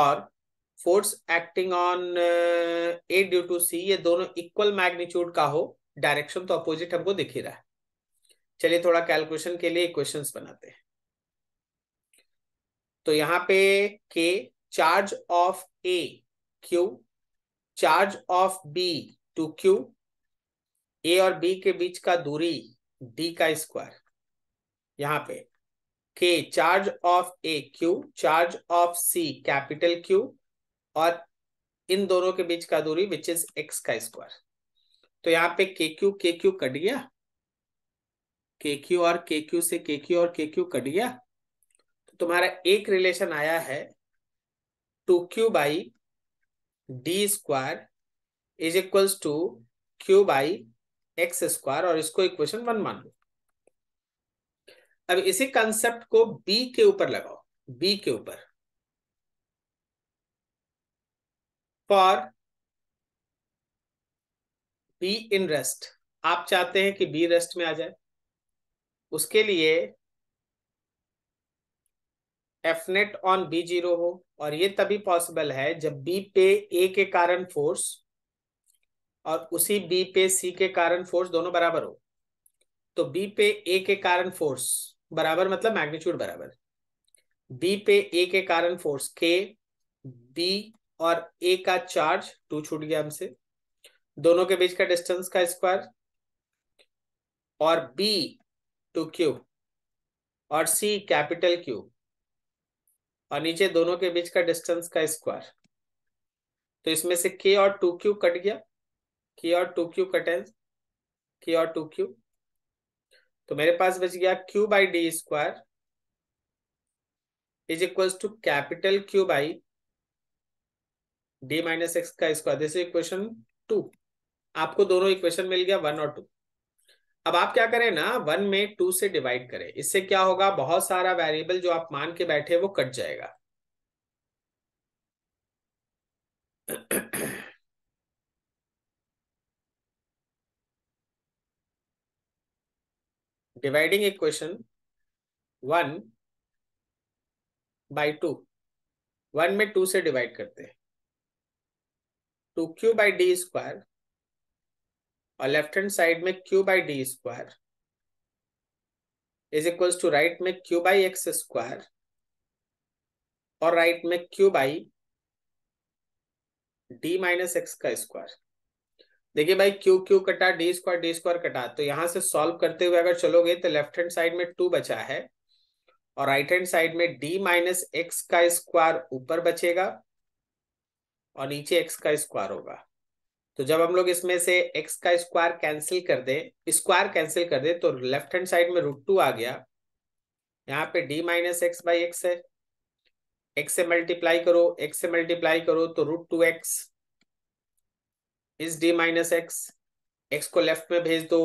और force acting on A due to C ये दोनों इक्वल मैग्नीट्यूड का हो डायरेक्शन तो अपोजिट हमको दिख ही रहा है चलिए थोड़ा कैलकुलेशन के लिए इक्वेशंस बनाते हैं तो यहाँ पे k charge of A q charge of B two q A और बी के बीच का दूरी डी का स्क्वायर यहाँ पे k charge of A q charge of C capital q और इन दोनों के बीच का दूरी विच इज एक्स का स्क्वायर तो यहाँ पे के क्यू के क्यू कट गया के क्यू और के क्यू से के क्यू और के क्यू कट गया तुम्हारा एक रिलेशन आया है two Q by D square is equals to Q by x square और इसको इक्वेशन वन मान लो अब इसी कंसेप्ट को बी के ऊपर लगाओ बी के ऊपर फॉर बी इन रेस्ट आप चाहते हैं कि बी रेस्ट में आ जाए उसके लिए F net on B zero हो और ये तभी पॉसिबल है जब बी पे ए के कारण फोर्स और उसी बी पे सी के कारण फोर्स दोनों बराबर हो तो बी पे ए के कारण फोर्स बराबर मतलब मैग्नीट्यूड बराबर बी पे ए के कारण फोर्स के बी और ए का चार्ज टू छूट गया हमसे दोनों के बीच का डिस्टेंस का स्क्वायर और बी टू क्यू और सी कैपिटल क्यू और नीचे दोनों के बीच का डिस्टेंस का स्क्वायर तो इसमें से के और टू क्यू कट गया के और टू क्यू कटेंस के और टू क्यू तो मेरे पास बच गया Q by D square is equals to capital Q by D minus X का स्क्वायर दिस इक्वेशन टू आपको दोनों इक्वेशन मिल गया वन और टू अब आप क्या करें ना वन में टू से डिवाइड करें इससे क्या होगा बहुत सारा वेरिएबल जो आप मान के बैठे वो कट जाएगा dividing equation one by two one में टू से डिवाइड करते हैं two Q by D square और लेफ्ट हैंड साइड में Q by D square is equal to right में क्यू बाई एक्स स्क्वायर और राइट में Q by D minus X का स्क्वायर देखिए भाई क्यू क्यू कटा डी स्क्वायर डी स्क्वायर कटा तो यहां से सॉल्व करते हुए अगर चलोगे तो लेफ्ट हैंड साइड में टू बचा है और राइट हैंड साइड में डी माइनस एक्स का स्क्वायर ऊपर बचेगा और नीचे एक्स का स्क्वायर होगा तो जब हम लोग इसमें से x का स्क्वायर कैंसिल कर दें स्क्वायर कैंसिल कर दें तो लेफ्ट हैंड साइड में रूट टू आ गया यहाँ पे d minus X by X है x से मल्टीप्लाई करो x से मल्टीप्लाई करो तो root two X is D minus X X को लेफ्ट में भेज दो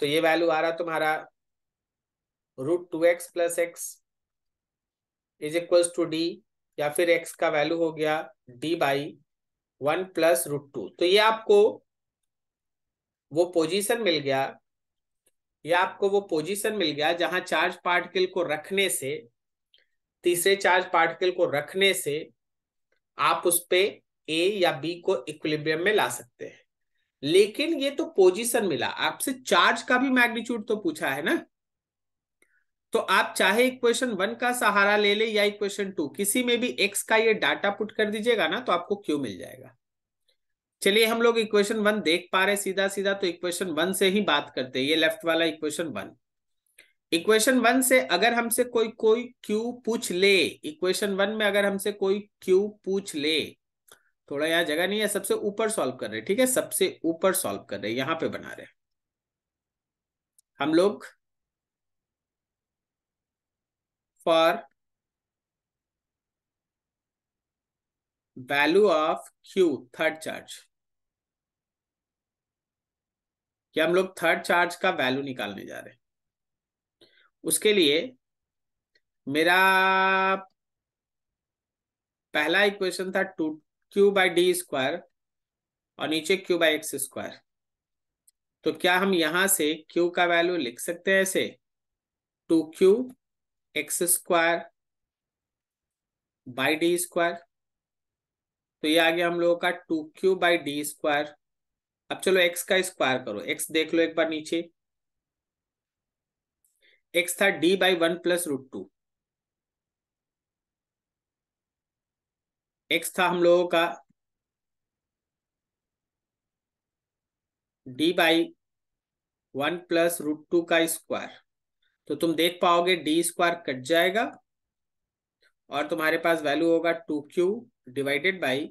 तो ये वैल्यू आ रहा तुम्हारा root two X plus X is equals to D या फिर एक्स का वैल्यू हो गया D by one plus root two तो ये आपको वो पोजीशन मिल गया ये आपको वो पोजीशन मिल गया जहां चार्ज पार्टिकल को रखने से तीसरे चार्ज पार्टिकल को रखने से आप उस पे ए या बी को इक्विलिब्रियम में ला सकते हैं लेकिन ये तो पोजीशन मिला आपसे चार्ज का भी मैग्नीट्यूड तो पूछा है ना तो आप चाहे इक्वेशन वन का सहारा ले ले या इक्वेशन टू किसी में भी एक्स का ये डाटा पुट कर दीजिएगा ना तो आपको क्यू मिल जाएगा चलिए हम लोग इक्वेशन वन देख पा रहे सीधा सीधा तो इक्वेशन वन से ही बात करते हैं ये लेफ्ट वाला इक्वेशन वन इक्वेशन वन से अगर हमसे कोई कोई क्यू पूछ ले इक्वेशन वन में अगर हमसे कोई क्यू पूछ ले थोड़ा यहाँ जगह नहीं है सबसे ऊपर सॉल्व कर रहे ठीक है सबसे ऊपर सॉल्व कर रहे यहां पे बना रहे हम लोग for value of Q third charge कि हम लोग थर्ड चार्ज का वैल्यू निकालने जा रहे हैं उसके लिए मेरा पहला इक्वेशन था two Q by D square और नीचे क्यू बाई एक्स स्क्वायर तो क्या हम यहां से क्यू का वैल्यू लिख सकते हैं ऐसे two Q X square by D square तो ये आ गया हम लोगों का two Q by D square अब चलो एक्स का स्क्वायर करो एक्स देख लो एक बार नीचे एक्स था D by one plus root two X था हम लोगों का D by one plus root two का स्क्वायर तो तुम देख पाओगे डी स्क्वायर कट जाएगा और तुम्हारे पास वैल्यू होगा two Q divided by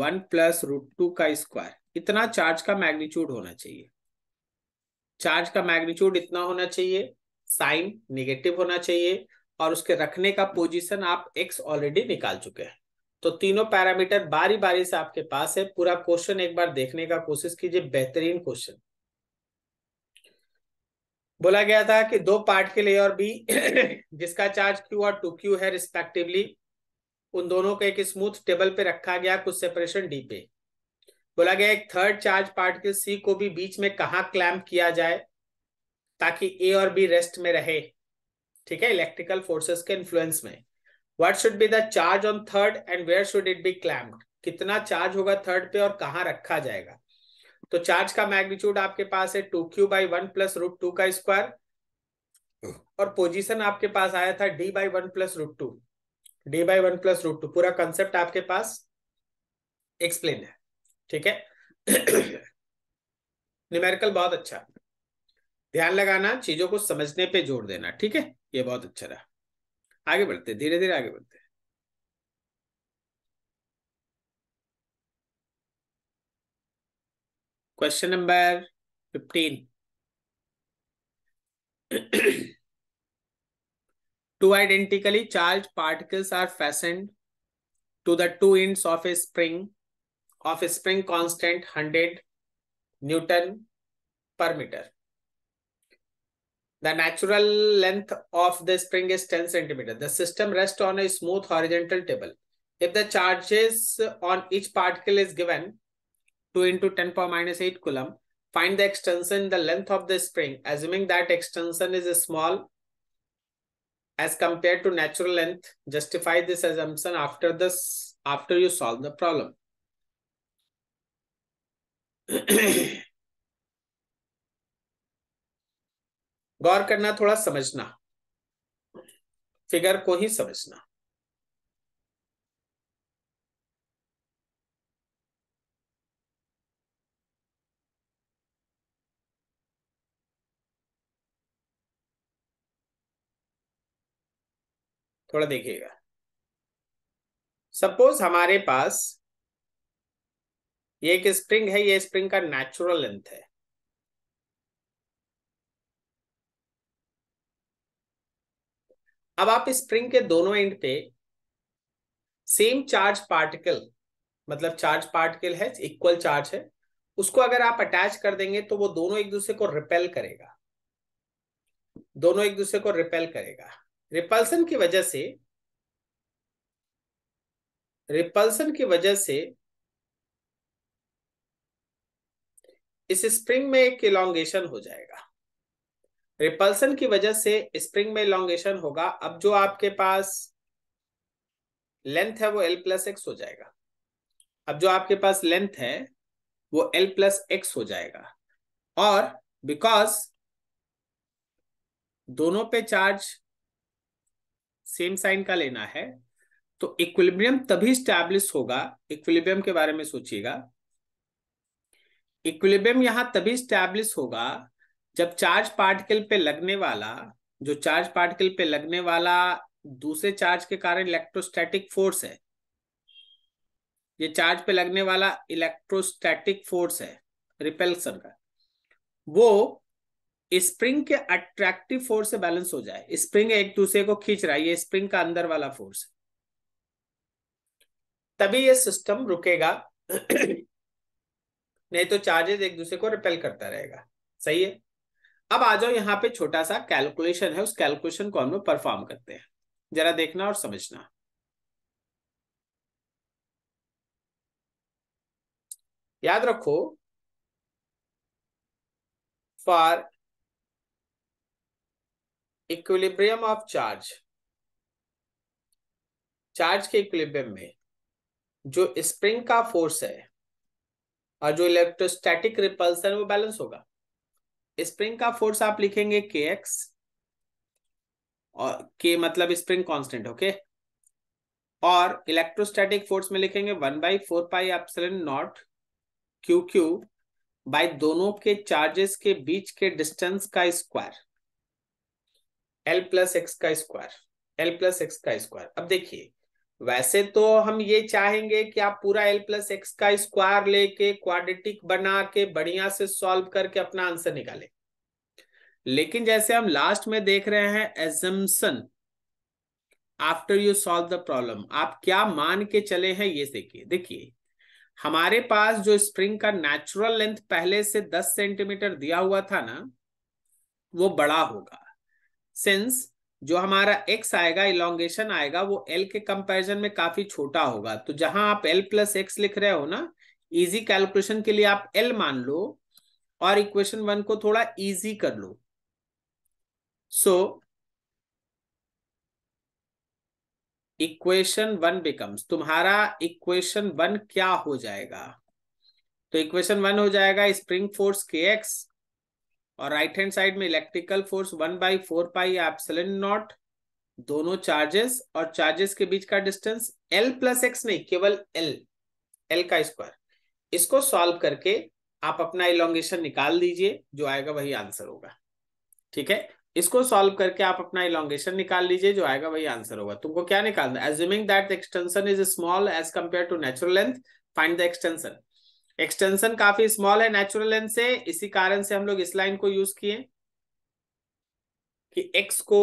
one plus root two का स्क्वायर इतना चार्ज का मैग्नीट्यूड होना चाहिए चार्ज का मैग्नीट्यूड इतना होना चाहिए साइन निगेटिव होना चाहिए और उसके रखने का पोजीशन आप एक्स ऑलरेडी निकाल चुके हैं तो तीनों पैरामीटर बारी बारी से आपके पास है पूरा क्वेश्चन एक बार देखने का कोशिश कीजिए बेहतरीन क्वेश्चन बोला गया था कि दो पार्ट के लिए और बी *clears throat* जिसका चार्ज क्यू और टू क्यू है रिस्पेक्टिवली उन दोनों को एक स्मूथ टेबल पे रखा गया कुछ सेपरेशन डी पे बोला गया एक थर्ड चार्ज पार्टिकल सी को भी बीच में कहा क्लैम्प किया जाए ताकि ए और बी रेस्ट में रहे ठीक है इलेक्ट्रिकल फोर्सेस के इन्फ्लुएंस में what should be the charge on third and where should it be clamped कितना चार्ज होगा थर्ड पे और कहा रखा जाएगा तो चार्ज का मैग्नीट्यूड आपके पास है two Q by one plus root two का स्क्वायर hmm. और पोजीशन आपके पास आया था D by one plus root two D by one plus root two पूरा कंसेप्ट आपके पास एक्सप्लेन है ठीक है न्यूमेरिकल *clears throat* बहुत अच्छा ध्यान लगाना चीजों को समझने पे जोर देना ठीक है ये बहुत अच्छा रहा आगे बढ़ते धीरे धीरे आगे बढ़ते Question number 15. two identically charged particles are fastened to the two ends of a spring of a spring constant 100 Newton per meter. The natural length of the spring is 10 centimeter. The system rests on a smooth horizontal table. If the charges on each particle is given, 2 into 10 power minus 8 coulomb. Find the extension, the length of the spring, assuming that extension is small as compared to natural length. Justify this assumption after this after you solve the problem. *clears throat* गौर करना थोड़ा समझना figure को ही समझना थोड़ा देखिएगा suppose हमारे पास ये एक स्प्रिंग है ये स्प्रिंग का नेचुरल लेंथ है अब आप स्प्रिंग के दोनों एंड पे सेम चार्ज पार्टिकल मतलब चार्ज पार्टिकल है इक्वल चार्ज है उसको अगर आप अटैच कर देंगे तो वो दोनों एक दूसरे को रिपेल करेगा दोनों एक दूसरे को रिपेल करेगा रिपल्सन की वजह से रिपल्सन की वजह से इस स्प्रिंग में एक इलांगेशन हो जाएगा रिपल्सन की वजह से स्प्रिंग में इलांगेशन होगा अब जो आपके पास लेंथ है वो एल प्लस एक्स हो जाएगा अब जो आपके पास लेंथ है वो एल प्लस एक्स हो जाएगा और बिकॉज दोनों पे चार्ज सेम साइन का लेना है तो इक्विलिब्रियम तभी स्टैब्लिश होगा इक्विलिब्रियम के बारे में सोचिएगा इक्विलिब्रियम यहां तभी स्टैब्लिश होगा जब चार्ज पार्टिकल पे लगने वाला जो चार्ज पार्टिकल पे लगने वाला दूसरे चार्ज के कारण इलेक्ट्रोस्टैटिक फोर्स है ये चार्ज पे लगने वाला इलेक्ट्रोस्टैटिक फोर्स है रिपेल्सन का वो स्प्रिंग के अट्रैक्टिव फोर्स से बैलेंस हो जाए स्प्रिंग एक दूसरे को खींच रहा है ये स्प्रिंग का अंदर वाला फोर्स तभी ये सिस्टम रुकेगा *clears throat* नहीं तो चार्जेस एक दूसरे को रिपेल करता रहेगा सही है अब आ जाओ यहाँ पे छोटा सा कैलकुलेशन है उस कैलकुलेशन को हम लोग परफॉर्म करते हैं जरा देखना और समझना याद रखो for equilibrium of charge charge के इक्विलिब्रियम में जो स्प्रिंग का फोर्स है और जो इलेक्ट्रोस्टैटिक रिपल्स है वो बैलेंस होगा स्प्रिंग का फोर्स आप लिखेंगे के एक्स और के मतलब स्प्रिंग कांस्टेंट ओके और इलेक्ट्रोस्टैटिक फोर्स में लिखेंगे one by four pi eps naught Q Q by दोनों के चार्जेस के बीच के डिस्टेंस का स्क्वायर एल प्लस एक्स का स्क्वायर एल प्लस एक्स का स्क्वायर अब देखिए वैसे तो हम ये चाहेंगे कि आप पूरा एल प्लस एक्स का स्क्वायर लेके क्वाड्रेटिक बना के बढ़िया से सॉल्व करके अपना आंसर निकाले लेकिन जैसे हम लास्ट में देख रहे हैं assumption after you solve the problem आप क्या मान के चले हैं ये देखिए देखिए हमारे पास जो स्प्रिंग का नेचुरल लेंथ पहले से 10 सेंटीमीटर दिया हुआ था ना वो बड़ा होगा सिंस जो हमारा एक्स आएगा इलांगेशन आएगा वो एल के कंपैरिजन में काफी छोटा होगा तो जहां आप एल प्लस एक्स लिख रहे हो ना इजी कैलकुलेशन के लिए आप एल मान लो और इक्वेशन वन को थोड़ा इजी कर लो सो इक्वेशन वन बिकम्स तुम्हारा इक्वेशन वन क्या हो जाएगा तो इक्वेशन वन हो जाएगा स्प्रिंग फोर्स के एक्स और राइट हैंड साइड में electrical force one by four pi epsilon naught दोनों चार्जेस और चार्जेस के बीच का डिस्टेंस एल प्लस एक्स नहीं केवल एल एल का स्क्वायर इसको सॉल्व करके आप अपना इलांगेशन निकाल दीजिए जो आएगा वही आंसर होगा ठीक है इसको सॉल्व करके आप अपना इलांगेशन निकाल लीजिए जो आएगा वही आंसर होगा तुमको क्या निकालना assuming that extension is small as compare to natural length find the extension extension काफी स्मॉल है नेचुरल लेंथ से इसी कारण से हम लोग इस लाइन को यूज किए कि एक्स को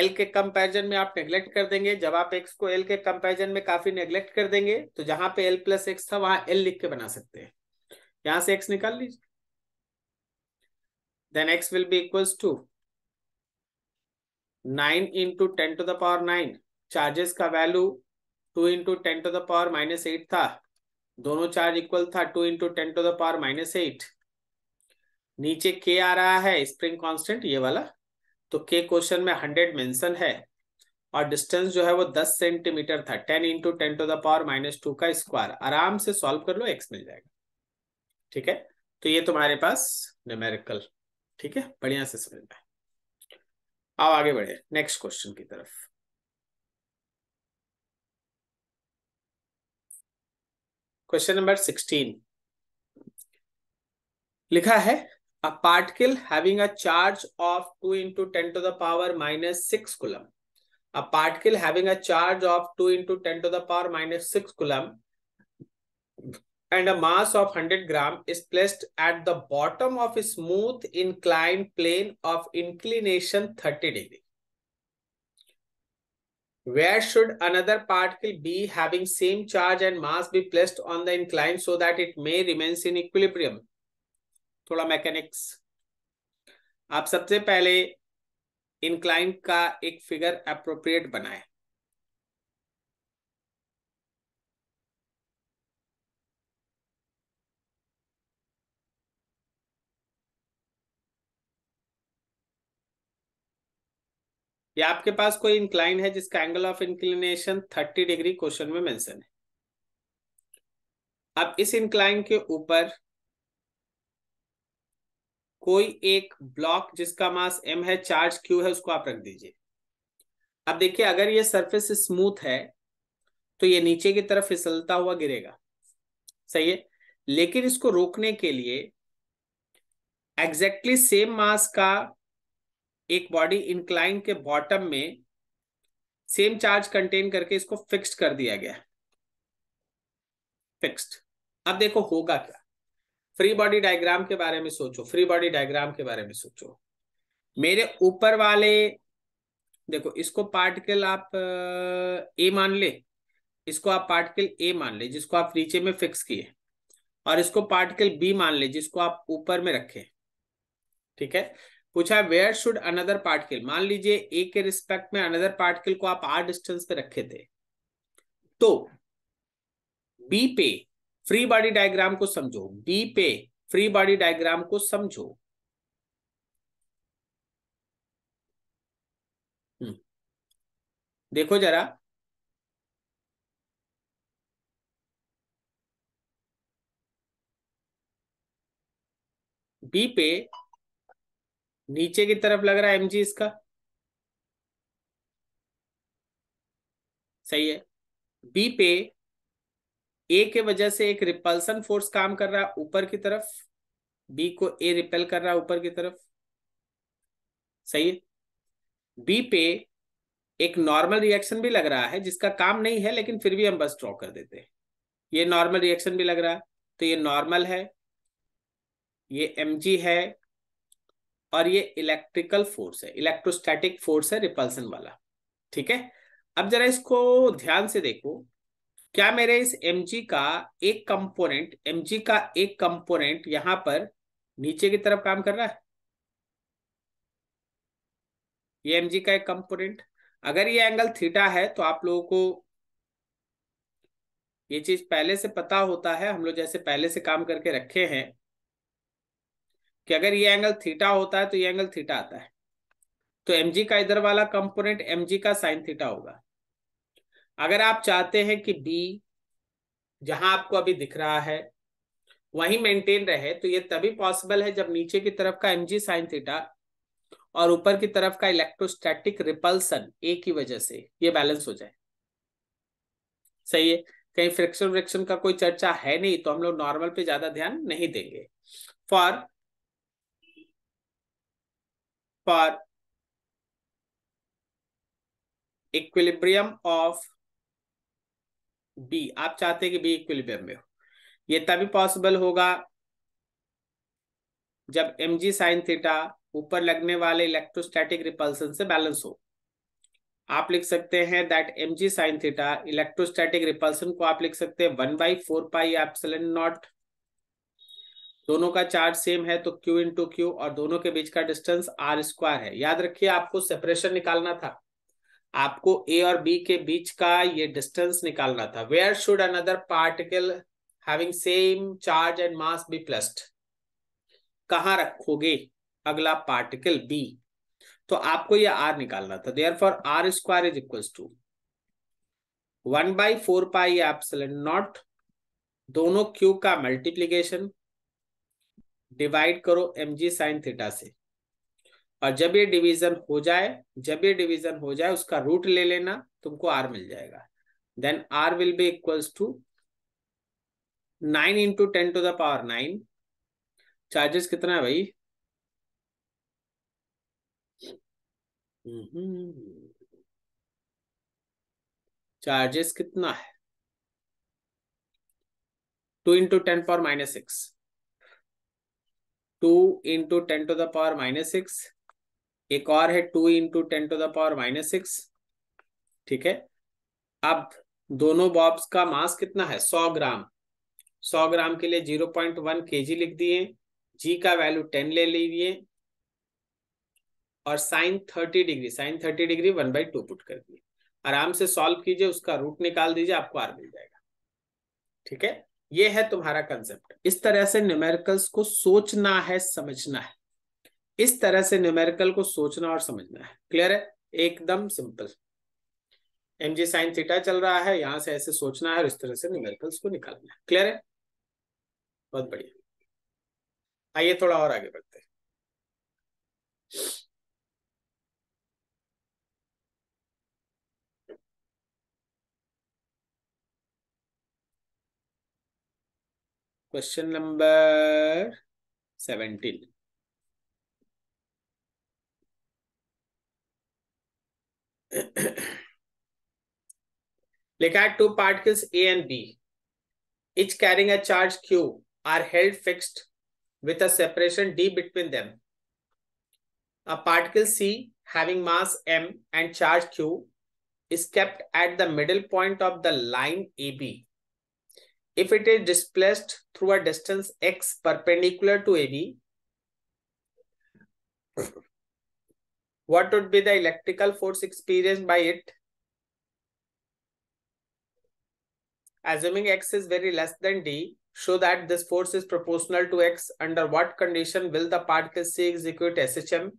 एल के कंपैरिजन में आप नेग्लेक्ट कर देंगे जब आप एक्स को एल के कंपैरिजन में काफी नेग्लेक्ट कर देंगे तो जहां पे एल प्लस एक्स था वहां एल लिख के बना सकते हैं यहां से एक्स निकाल लीजिए then X will be equals to nine into ten to the power nine charges का value two into ten to the power minus eight था दोनों चार्ज इक्वल था two into ten to the power minus eight नीचे के आ रहा है spring constant ये वाला तो के क्वेश्चन में हंड्रेड मेंशन है और डिस्टेंस जो है वो दस सेंटीमीटर था ten into ten to the power minus two का स्क्वायर आराम से सॉल्व कर लो एक्स मिल जाएगा ठीक है तो ये तुम्हारे पास न्यूमेरिकल ठीक है बढ़िया से समझ में आओ आगे बढ़े नेक्स्ट क्वेश्चन की तरफ क्वेश्चन नंबर सिक्सटीन लिखा है a particle having a charge of two into ten to the power minus six coulomb a particle having a charge of two into ten to the power minus six coulomb and a mass of hundred gram is placed at the bottom of smooth incline plane of inclination thirty degree Where should another particle B having same charge and mass be placed on the incline so that it may remains in equilibrium? थोड़ा mechanics. आप सबसे पहले incline का एक figure appropriate बनाएं या आपके पास कोई इंक्लाइन है जिसका angle of inclination thirty degree question में मेंशन है अब इस इंक्लाइन के ऊपर कोई एक ब्लॉक जिसका मास एम है चार्ज क्यू है उसको आप रख दीजिए अब देखिए अगर ये सरफेस स्मूथ है तो ये नीचे की तरफ फिसलता हुआ गिरेगा सही है लेकिन इसको रोकने के लिए एग्जैक्टली सेम मास का एक बॉडी इंक्लाइन के बॉटम में सेम चार्ज कंटेन करके इसको फिक्स्ड कर दिया गया फिक्स्ड अब देखो होगा क्या फ्री बॉडी डायग्राम के बारे में सोचो फ्री बॉडी डायग्राम के बारे में सोचो मेरे ऊपर वाले देखो इसको पार्टिकल आप ए मान ले इसको आप पार्टिकल ए मान ले जिसको आप नीचे में फिक्स किए और इसको पार्टिकल बी मान ले जिसको आप ऊपर में रखे ठीक है पूछा वेयर शुड अनदर पार्टिकल मान लीजिए ए के रिस्पेक्ट में अनदर पार्टिकल को आप आर डिस्टेंस पे रखे थे तो बी पे फ्री बॉडी डायग्राम को समझो बी पे फ्री बॉडी डायग्राम को समझो हम्म, देखो जरा बी पे नीचे की तरफ लग रहा है एमजी इसका सही है बी पे ए के वजह से एक रिपल्सन फोर्स काम कर रहा है ऊपर की तरफ बी को ए रिपेल कर रहा है ऊपर की तरफ सही है बी पे एक नॉर्मल रिएक्शन भी लग रहा है जिसका काम नहीं है लेकिन फिर भी हम बस ड्रॉ कर देते हैं ये नॉर्मल रिएक्शन भी लग रहा है तो ये नॉर्मल है ये एम है और ये इलेक्ट्रिकल फोर्स है इलेक्ट्रोस्टैटिक फोर्स है रिपल्सन वाला ठीक है अब जरा इसको ध्यान से देखो क्या मेरे इस एम का एक कंपोनेंट एम का एक कंपोनेंट यहां पर नीचे की तरफ काम कर रहा है ये एम का एक कंपोनेंट अगर ये एंगल थीटा है तो आप लोगों को ये चीज पहले से पता होता है हम लोग जैसे पहले से काम करके रखे हैं कि अगर ये एंगल थीटा होता है तो ये एंगल थीटा आता है तो एम का इधर वाला कंपोनेंट एम का साइन थीटा होगा अगर आप चाहते हैं कि बी जहां आपको अभी दिख रहा है वही मेंटेन रहे तो ये तभी पॉसिबल है जब नीचे की तरफ का एम जी साइन थीटा और ऊपर की तरफ का इलेक्ट्रोस्टैटिक रिपल्सन ए की वजह से ये बैलेंस हो जाए सही है कहीं फ्रिक्शन व्रिक्शन का कोई चर्चा है नहीं तो हम लोग नॉर्मल पे ज्यादा ध्यान नहीं देंगे for per equilibrium of B आप चाहते हैं कि बी इक्विलिब्रियम में हो ये तभी पॉसिबल होगा जब एम जी साइन थीटा ऊपर लगने वाले इलेक्ट्रोस्टैटिक रिपल्सन से बैलेंस हो आप लिख सकते हैं that M ji sine theta electrostatic repulsion को आप लिख सकते हैं one by four pi epsilon naught दोनों का चार्ज सेम है तो क्यू इंटू क्यू और दोनों के बीच का डिस्टेंस आर स्क्वायर है याद रखिए आपको सेपरेशन निकालना था आपको ए और बी के बीच का ये डिस्टेंस निकालना था where should another particle having same charge and mass be placed कहा रखोगे अगला पार्टिकल बी तो आपको ये आर निकालना था therefore R square is equal to one by four pi epsilon naught दोनों क्यू का मल्टीप्लीकेशन डिवाइड करो एम जी साइन थीटा से और जब ये डिवीजन हो जाए जब ये डिवीजन हो जाए उसका रूट ले लेना तुमको आर मिल जाएगा then R will be equals to nine into ten to the power nine charges कितना है भाई चार्जेस हम्म। कितना है two into ten power minus six two into ten to the power minus six एक और है two into ten to the power minus six ठीक है अब दोनों बॉब्स का मास कितना है सौ ग्राम सौ ग्राम के लिए जीरो पॉइंट वन के जी लिख दिए जी का वैल्यू टेन ले लीजिए और sine thirty degree sine thirty degree one by two put कर दिए आराम से सॉल्व कीजिए उसका रूट निकाल दीजिए आपको आर मिल जाएगा ठीक है ये है तुम्हारा कंसेप्ट इस तरह से न्यूमेरिकल्स को सोचना है समझना है इस तरह से न्यूमेरिकल को सोचना और समझना है क्लियर है एकदम सिंपल एम जी साइन थीटा चल रहा है यहां से ऐसे सोचना है और इस तरह से न्यूमेरिकल्स को निकालना है क्लियर है बहुत बढ़िया आइए थोड़ा और आगे बढ़ते हैं Question number 17. Look at two particles A and B, each carrying a charge Q, are held fixed with a separation D between them. A particle C having mass M and charge Q is kept at the middle point of the line AB if it is displaced through a distance x perpendicular to AB, what would be the electrical force experienced by it? Assuming x is very less than d, show that this force is proportional to x. Under what condition will the particle C execute SHM?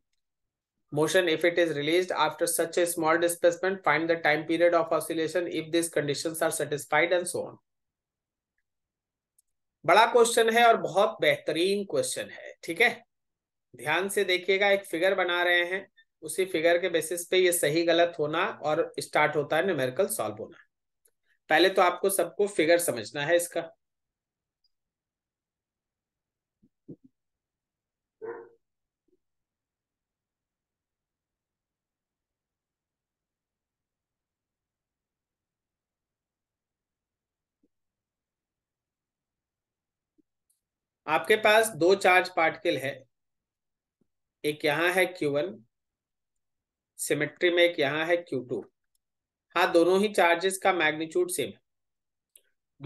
Motion if it is released after such a small displacement, find the time period of oscillation if these conditions are satisfied and so on. बड़ा question है और बहुत बेहतरीन question है ठीक है ध्यान से देखिएगा एक फिगर बना रहे हैं उसी फिगर के बेसिस पे ये सही गलत होना और स्टार्ट होता है न्यूमेरिकल सॉल्व होना पहले तो आपको सबको फिगर समझना है इसका आपके पास दो चार्ज पार्टिकल है एक यहां है Q1 सिमेट्री में एक यहां है Q2 हाँ दोनों ही चार्जेस का मैग्नीट्यूड सेम है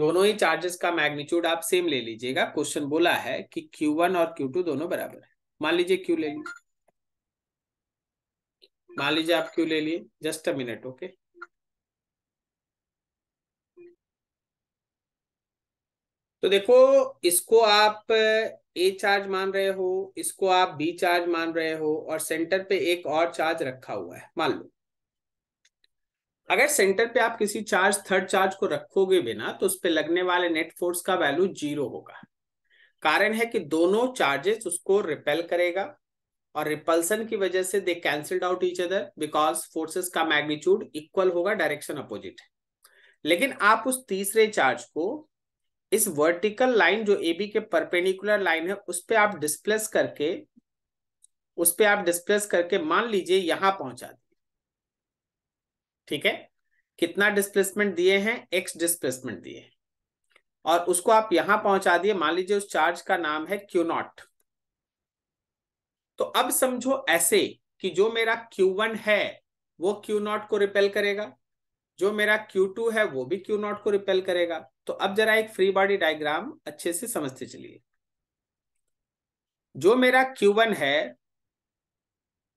दोनों ही चार्जेस का मैग्नीट्यूड आप सेम ले लीजिएगा क्वेश्चन बोला है कि Q1 और Q2 दोनों बराबर है मान लीजिए Q ले लीजिए मान लीजिए आप Q ले लिए just a minute okay okay? तो देखो इसको आप ए चार्ज मान रहे हो इसको आप बी चार्ज मान रहे हो और सेंटर पे एक और चार्ज रखा हुआ है मान लो अगर सेंटर पे आप किसी चार्ज थर्ड चार्ज को रखोगे बिना तो उस पर लगने वाले नेट फोर्स का वैल्यू जीरो होगा कारण है कि दोनों चार्जेस उसको रिपेल करेगा और रिपल्सन की वजह से they cancelled out each other because forces का मैग्नीट्यूड इक्वल होगा डायरेक्शन अपोजिट लेकिन आप उस तीसरे चार्ज को इस वर्टिकल लाइन जो ए बी के परपेनिकुलर लाइन है उस पर आप डिस्प्लेस करके उस पर आप डिस्प्लेस करके मान लीजिए यहां पहुंचा दिए ठीक है कितना डिस्प्लेसमेंट दिए हैं एक्स डिस्प्लेसमेंट दिए और उसको आप यहां पहुंचा दिए मान लीजिए उस चार्ज का नाम है क्यू नॉट तो अब समझो ऐसे कि जो मेरा क्यू वन है वो क्यू नॉट को रिपेल करेगा जो मेरा Q2 है वो भी Q0 नॉट को रिपेल करेगा तो अब जरा एक फ्री बॉडी डायग्राम अच्छे से समझते चलिए जो मेरा Q1 है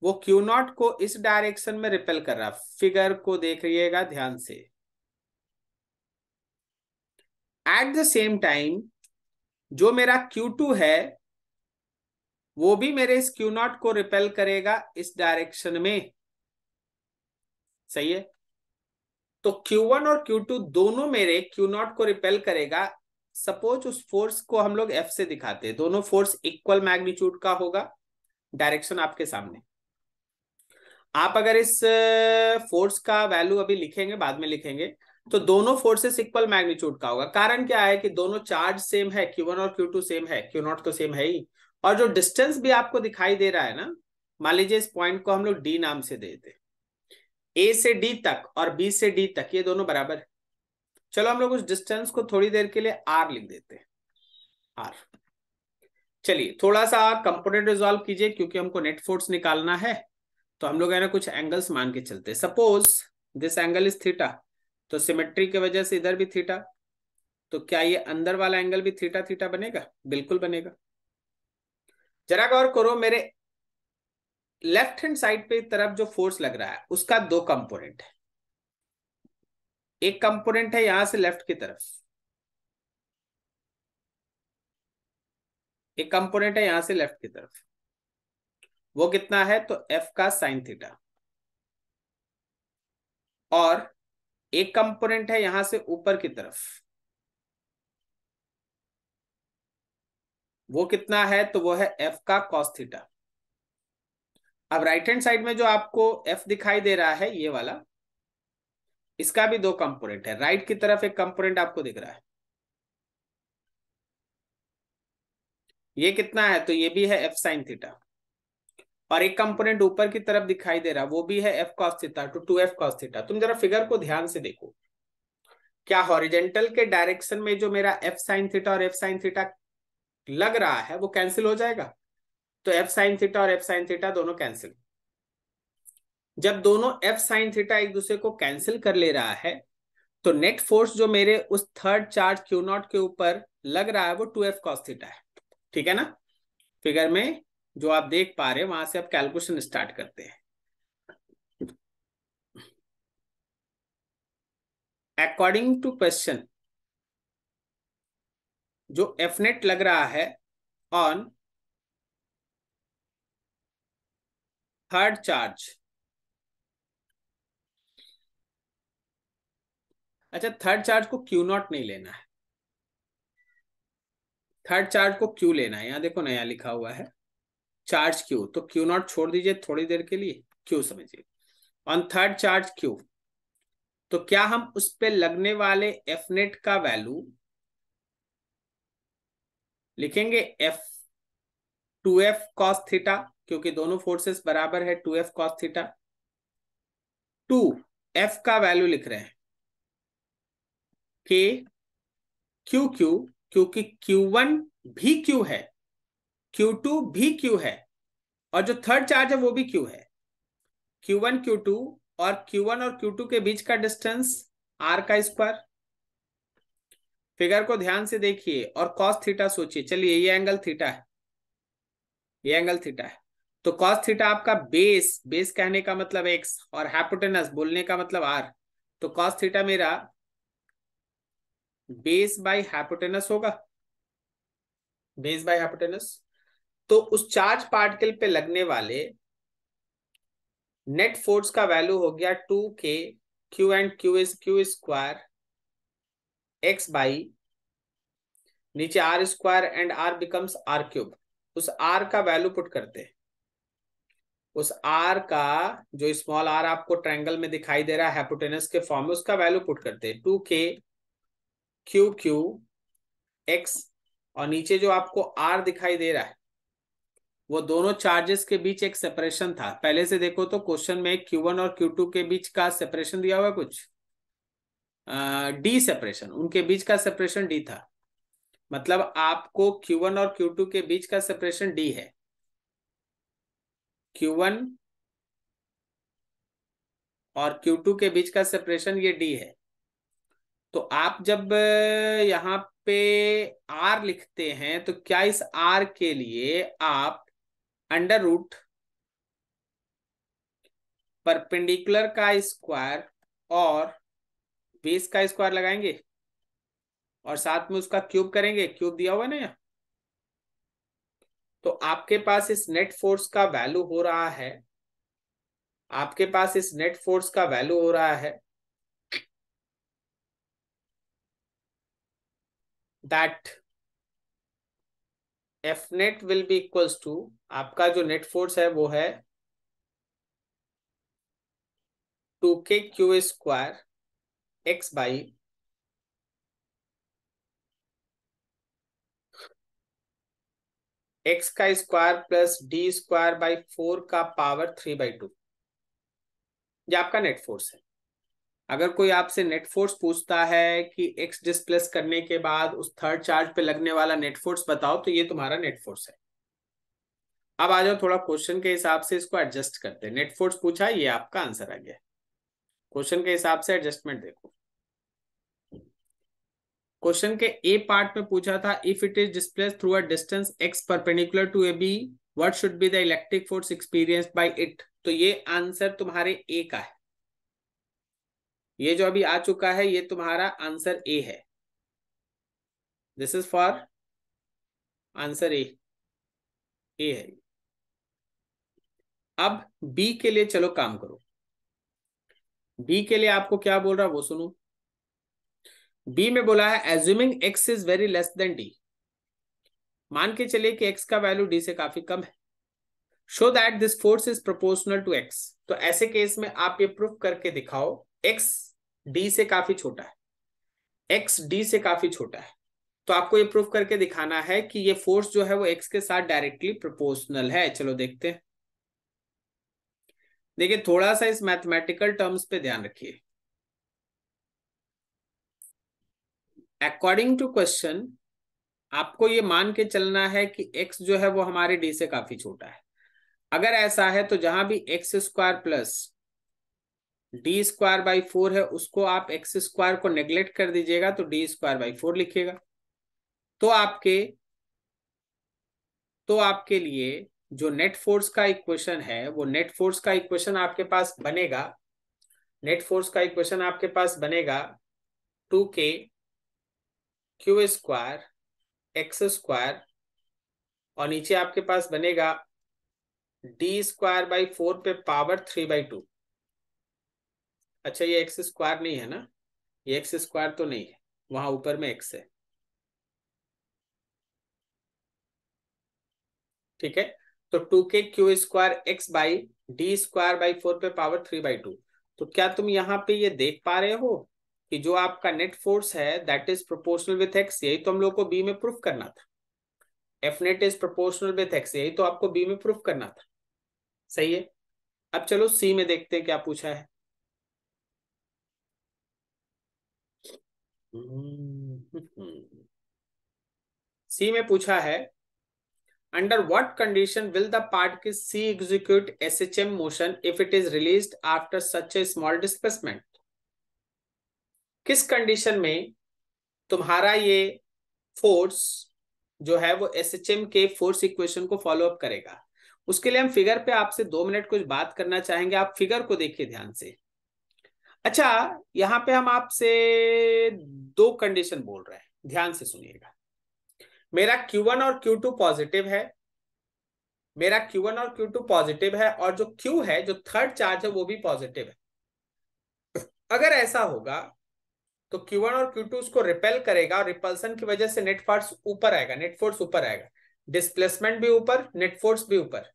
वो Q0 नॉट को इस डायरेक्शन में रिपेल कर रहा फिगर को देख रहिएगा ध्यान से एट द सेम टाइम जो मेरा Q2 है वो भी मेरे इस Q0 नॉट को रिपेल करेगा इस डायरेक्शन में सही है तो Q1 और Q2 दोनों मेरे Q0 को रिपेल करेगा सपोज उस फोर्स को हम लोग F से दिखाते हैं दोनों फोर्स इक्वल मैग्नीट्यूड का होगा डायरेक्शन आपके सामने आप अगर इस फोर्स का वैल्यू अभी लिखेंगे बाद में लिखेंगे तो दोनों फोर्सेस इक्वल मैग्नीट्यूड का होगा कारण क्या है कि दोनों चार्ज सेम है क्यू और क्यू सेम है क्यू तो सेम है ही और जो डिस्टेंस भी आपको दिखाई दे रहा है ना मान लीजिए इस पॉइंट को हम लोग डी नाम से देते ए से डी तक और बी से डी तक ये दोनों बराबर है चलो हम लोग उस डिस्टेंस को थोड़ी देर के लिए आर लिख देते हैं आर चलिए थोड़ा सा कंपोनेंट रिजॉल्व कीजिए क्योंकि हमको नेट फोर्स निकालना है तो हम लोग है ना कुछ एंगल्स मान के चलते suppose this angle is theta तो सिमेट्री की वजह से इधर भी थीटा तो क्या ये अंदर वाला एंगल भी थीटा थीटा बनेगा बिल्कुल बनेगा जरा गौर करो मेरे लेफ्ट हैंड साइड पे तरफ जो फोर्स लग रहा है उसका दो कंपोनेंट है एक कंपोनेंट है यहां से लेफ्ट की तरफ एक कंपोनेंट है यहां से लेफ्ट की तरफ वो कितना है तो एफ का साइन थीटा और एक कंपोनेंट है यहां से ऊपर की तरफ वो कितना है तो वो है एफ का कॉस थीटा अब राइट हैंड साइड में जो आपको एफ दिखाई दे रहा है ये वाला इसका भी दो कंपोनेंट है राइट की तरफ एक कंपोनेंट आपको दिख रहा है ये कितना है तो ये भी है एफ साइन थीटा और एक कंपोनेंट ऊपर की तरफ दिखाई दे रहा वो भी है F cos theta two two F cos theta तुम जरा फिगर को ध्यान से देखो क्या हॉरिजेंटल के डायरेक्शन में जो मेरा एफ साइन थीटा और एफ साइन थीटा लग रहा है वो कैंसिल हो जाएगा तो एफ साइन थीटा और एफ साइन थीटा दोनों कैंसिल जब दोनों एफ साइन थीटा एक दूसरे को कैंसिल कर ले रहा है तो नेट फोर्स जो मेरे उस थर्ड चार्ज क्यू नॉट के ऊपर लग रहा है वो टू एफ कॉस थीटा है ठीक है ना फिगर में जो आप देख पा रहे हैं वहां से आप कैलकुलेशन स्टार्ट करते हैं अकॉर्डिंग टू क्वेश्चन जो एफ नेट लग रहा है ऑन थर्ड चार्ज अच्छा थर्ड चार्ज को क्यू नॉट नहीं लेना है थर्ड चार्ज को क्यू लेना है यहां देखो नया लिखा हुआ है चार्ज क्यू तो क्यू नॉट छोड़ दीजिए थोड़ी देर के लिए क्यू समझिए ऑन थर्ड चार्ज क्यू तो क्या हम उस पर लगने वाले एफ नेट का वैल्यू लिखेंगे F two F cos theta क्योंकि दोनों फोर्सेस बराबर है two F cos theta two F का वैल्यू लिख रहे हैं के क्यू क्यू क्योंकि क्यू वन भी क्यू है क्यू टू भी क्यू है और जो थर्ड चार्ज है वो भी क्यू है क्यू वन क्यू टू और क्यू वन और क्यू टू के बीच का डिस्टेंस आर का स्क्वायर फिगर को ध्यान से देखिए और कॉस थीटा सोचिए चलिए ये एंगल थीटा है ये एंगल थीटा है तो कॉस थीटा आपका बेस बेस कहने का मतलब एक्स और हैपोटेनस बोलने का मतलब आर तो कॉस थीटा मेरा बेस बाय हैपोटेनस होगा बेस बाय हैपोटेनस तो उस चार्ज पार्टिकल पे लगने वाले नेट फोर्स का वैल्यू हो गया टू के Q and Q S Q square X by नीचे R square and R becomes R cube उस आर का वैल्यू पुट करते हैं उस आर का जो स्मॉल आर आपको ट्रायंगल में दिखाई दे रहा है हेपोटेनस के फॉर्म में उसका वैल्यू पुट करते हैं टू के क्यू क्यू एक्स और नीचे जो आपको आर दिखाई दे रहा है वो दोनों चार्जेस के बीच एक सेपरेशन था पहले से देखो तो क्वेश्चन में क्यू वन और क्यू टू के बीच का सेपरेशन दिया हुआ कुछ डी सेपरेशन उनके बीच का सेपरेशन डी था मतलब आपको क्यू वन और क्यू टू के बीच का सेपरेशन डी है क्यू वन और क्यू टू के बीच का सेपरेशन ये डी है तो आप जब यहां पे आर लिखते हैं तो क्या इस आर के लिए आप अंडर रूट परपेंडिकुलर का स्क्वायर और बेस का स्क्वायर लगाएंगे और साथ में उसका क्यूब करेंगे क्यूब दिया हुआ है ना यहाँ तो आपके पास इस नेट फोर्स का वैल्यू हो रहा है आपके पास इस नेट फोर्स का वैल्यू हो रहा है that F net will be equals to आपका जो नेट फोर्स है वो है टू के Q square X by X का square plus D square by four का पावर थ्री बाई टू ये आपका नेट फोर्स है अगर कोई आपसे नेट फोर्स पूछता है कि एक्स डिस्प्लेस करने के बाद उस थर्ड चार्ज पे लगने वाला नेट फोर्स बताओ तो ये तुम्हारा नेट फोर्स है अब आ जाओ थोड़ा क्वेश्चन के हिसाब से इसको एडजस्ट करते हैं नेट फोर्स पूछा ये आपका आंसर आ गया क्वेश्चन के हिसाब से एडजस्टमेंट देखो क्वेश्चन के ए पार्ट में पूछा था if it is displace through a distance X perpendicular to A B what should be the electric force experience by it तो ये आंसर तुम्हारे ए का है ये जो अभी आ चुका है ये तुम्हारा आंसर ए है this is for answer A A है अब बी के लिए चलो काम करो बी के लिए आपको क्या बोल रहा वो सुनो बी में बोला है assuming X is very less than D मान के चलिए कि एक्स का वैल्यू डी से काफी कम है show that this force is proportional to X तो ऐसे केस में आप ये प्रूफ करके दिखाओ एक्स डी से काफी छोटा है एक्स डी से काफी छोटा है तो आपको ये प्रूफ करके दिखाना है कि ये फोर्स जो है वो एक्स के साथ डायरेक्टली प्रोपोर्शनल है चलो देखते हैं देखिए थोड़ा सा इस मैथमेटिकल टर्म्स पे ध्यान रखिए अकॉर्डिंग टू क्वेश्चन आपको ये मान के चलना है कि एक्स जो है वो हमारे डी से काफी छोटा है अगर ऐसा है तो जहां भी X square plus D square by four है उसको आप एक्स स्क्वायर को नेग्लेक्ट कर दीजिएगा तो डी स्क्वायर बाई फोर लिखिएगा तो आपके तो आपके लिए जो नेट फोर्स का इक्वेशन है वो नेट फोर्स का इक्वेशन आपके पास बनेगा नेट फोर्स का इक्वेशन आपके पास बनेगा टू के क्यू स्क्वायर एक्स स्क्वायर और नीचे आपके पास बनेगा डी स्क्वायर बाई फोर पे पावर थ्री बाई टू अच्छा ये एक्स स्क्वायर नहीं है ना ये एक्स स्क्वायर तो नहीं है वहां ऊपर में एक्स है ठीक है तो टू के Q square X by D square by four पे पावर थ्री बाई टू तो क्या तुम यहां पे ये देख पा रहे हो कि जो आपका नेट फोर्स है that is proportional with X यही तो हम लोग को बी में प्रूफ करना था F net is proportional with X यही तो आपको बी में प्रूफ करना था सही है अब चलो सी में देखते हैं क्या पूछा है सी *laughs* में पूछा है under what condition will the particle execute S H M motion if it is release after such a small displacement किस कंडीशन में तुम्हारा ये फोर्स जो है वो एस एच एम के फोर्स इक्वेशन को फॉलो अप करेगा उसके लिए हम फिगर पे आपसे दो मिनट कुछ बात करना चाहेंगे आप फिगर को देखिए ध्यान से अच्छा यहां पे हम आपसे दो कंडीशन बोल रहे हैं ध्यान से सुनिएगा मेरा Q1 और Q2 पॉजिटिव है मेरा Q1 और Q2 पॉजिटिव है और जो Q है जो थर्ड चार्ज है वो भी पॉजिटिव है अगर ऐसा होगा तो Q1 और Q2 उसको रिपेल करेगा और रिपल्सन की वजह से नेट फोर्स ऊपर आएगा नेट फोर्स ऊपर आएगा डिस्प्लेसमेंट भी ऊपर नेट फोर्स भी ऊपर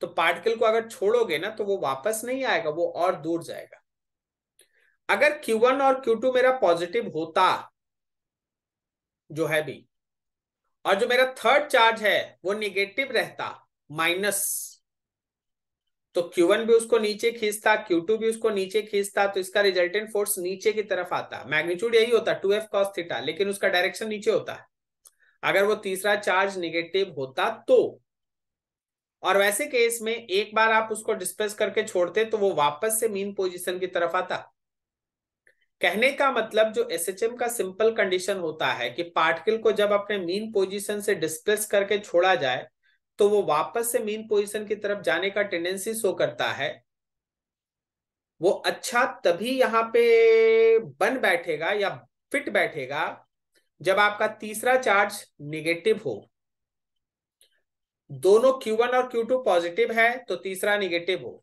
तो पार्टिकल को अगर छोड़ोगे ना तो वो वापस नहीं आएगा वो और दूर जाएगा अगर Q1 और Q2 मेरा पॉजिटिव होता जो है भी और जो मेरा थर्ड चार्ज है वो निगेटिव रहता माइनस तो Q1 भी उसको नीचे खींचता Q2 भी उसको नीचे खींचता तो इसका रिजल्टेंट फोर्स नीचे की तरफ आता मैग्नीट्यूड यही होता टू एफ कॉस थीटा लेकिन उसका डायरेक्शन नीचे होता है अगर वो तीसरा चार्ज निगेटिव होता तो और वैसे केस में एक बार आप उसको डिस्प्लेस करके छोड़ते तो वो वापस से मीन पोजिशन की तरफ आता कहने का मतलब जो एस का सिंपल कंडीशन होता है कि पार्टिकल को जब अपने मीन पोजीशन से डिस्प्लेस करके छोड़ा जाए तो वो वापस से मीन पोजीशन की तरफ जाने का टेंडेंसी शो करता है वो अच्छा तभी यहां पे बन बैठेगा या फिट बैठेगा जब आपका तीसरा चार्ज निगेटिव हो दोनों Q1 और Q2 पॉजिटिव है तो तीसरा निगेटिव हो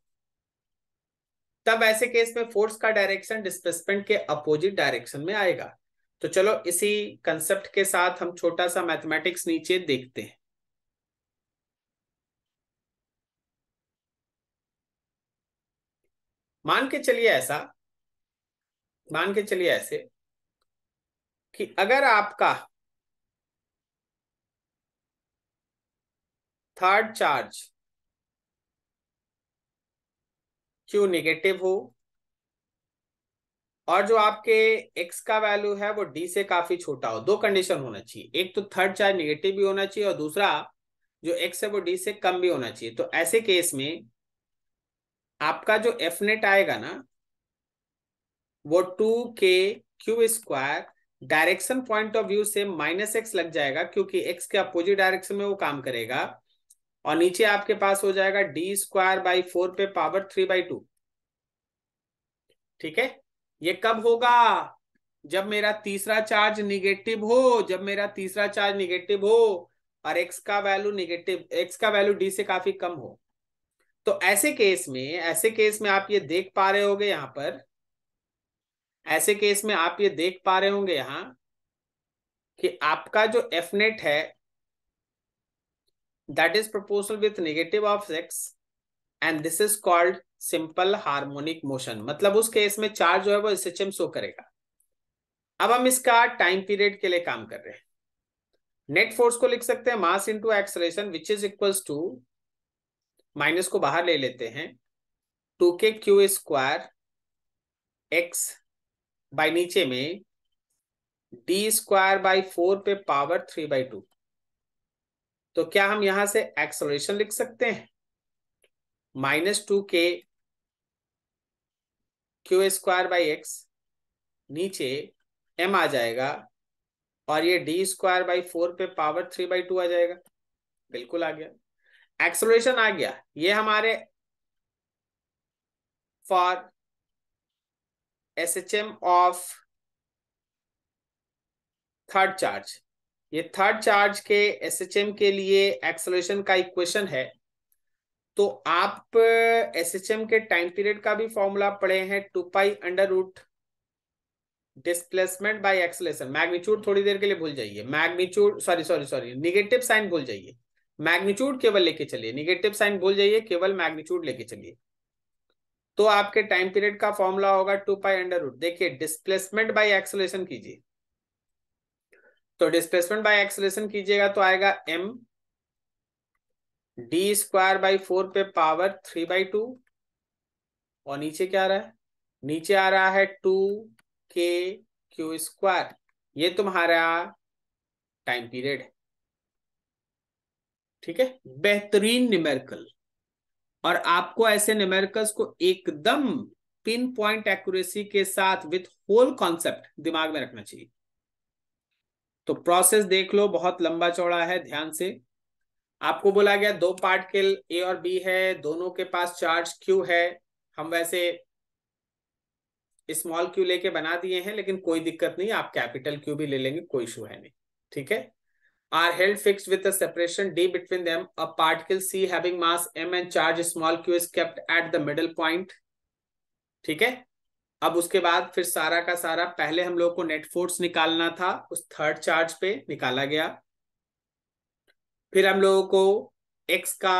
तब ऐसे केस में फोर्स का डायरेक्शन डिस्प्लेसमेंट के अपोजिट डायरेक्शन में आएगा तो चलो इसी कंसेप्ट के साथ हम छोटा सा मैथमेटिक्स नीचे देखते हैं मान के चलिए ऐसा मान के चलिए ऐसे कि अगर आपका थर्ड चार्ज क्यू निगेटिव हो और जो आपके एक्स का वैल्यू है वो डी से काफी छोटा हो दो कंडीशन होना चाहिए एक तो थर्ड चार्ज निगेटिव भी होना चाहिए और दूसरा जो एक्स है वो डी से कम भी होना चाहिए तो ऐसे केस में आपका जो एफ नेट आएगा ना वो टू के Q square direction point of view से माइनस एक्स लग जाएगा क्योंकि एक्स के अपोजिट डायरेक्शन में वो काम करेगा और नीचे आपके पास हो जाएगा डी स्क्वायर बाई फोर पे पावर थ्री बाई टू ठीक है ये कब होगा जब मेरा तीसरा चार्ज निगेटिव हो जब मेरा तीसरा चार्ज निगेटिव हो और एक्स का वैल्यू निगेटिव एक्स का वैल्यू डी से काफी कम हो तो ऐसे केस में ऐसे केस में आप ये देख पा रहे होंगे यहां पर ऐसे केस में आप ये देख पा रहे होंगे यहां कि आपका जो एफ नेट है that is proportional with negative of X and this is called simple harmonic motion मतलब उस केस में चार्ज जो है वो एसएचएम शो करेगा अब हम इसका टाइम पीरियड के लिए काम कर रहे हैं नेट फोर्स को लिख सकते हैं mass into acceleration which is equals to minus को बाहर ले लेते हैं टू के क्यू स्क्वायर एक्स बाई नीचे में डी स्क्वायर बाई फोर पे पावर थ्री बाई टू तो क्या हम यहां से एक्सोलेशन लिख सकते हैं माइनस टू के क्यू स्क्वायर बाई एक्स नीचे एम आ जाएगा और ये डी स्क्वायर बाई फोर पे पावर थ्री बाई टू आ जाएगा बिल्कुल आ गया एक्सलोरेशन आ गया ये हमारे for S H M of third charge ये थर्ड चार्ज के एस एच एम के लिए एक्सोलेशन का इक्वेशन है तो आप एस एच एम के टाइम पीरियड का भी फॉर्मूला पढ़े हैं two pi under root displacement by acceleration magnitude थोड़ी देर के लिए भूल जाइए magnitude sorry sorry sorry negative sign भूल जाइए मैग्नीट्यूड केवल लेके चलिए निगेटिव साइन भूल जाइए केवल मैग्नीट्यूड लेके चलिए तो आपके टाइम पीरियड का फॉर्मूला होगा टू पाई अंडर रूट देखिए डिस्प्लेसमेंट बाय एक्सलेशन कीजिए तो डिस्प्लेसमेंट बाय एक्सलेशन कीजिएगा तो आएगा M D square by four पे पावर थ्री बाई टू और नीचे क्या आ रहा है नीचे आ रहा है टू के क्यू स्क्वायर ये तुम्हारा टाइम पीरियड है ठीक है बेहतरीन न्यूमेरिकल और आपको ऐसे न्यूमेरिकल्स को एकदम पिन पॉइंट एक्यूरेसी के साथ विथ होल कॉन्सेप्ट दिमाग में रखना चाहिए तो प्रोसेस देख लो बहुत लंबा चौड़ा है ध्यान से आपको बोला गया दो पार्टिकल ए और बी है दोनों के पास चार्ज क्यू है हम वैसे स्मॉल क्यू लेके बना दिए हैं लेकिन कोई दिक्कत नहीं आप कैपिटल क्यू भी ले लेंगे कोई इशू है नहीं ठीक है are held fixed with a separation d between them, a particle c having mass m and charge small q is kept at the middle point. ठीक है अब उसके बाद फिर सारा का सारा पहले हम लोग को नेट फोर्स निकालना था उस थर्ड चार्ज पे निकाला गया फिर हम लोगों को एक्स का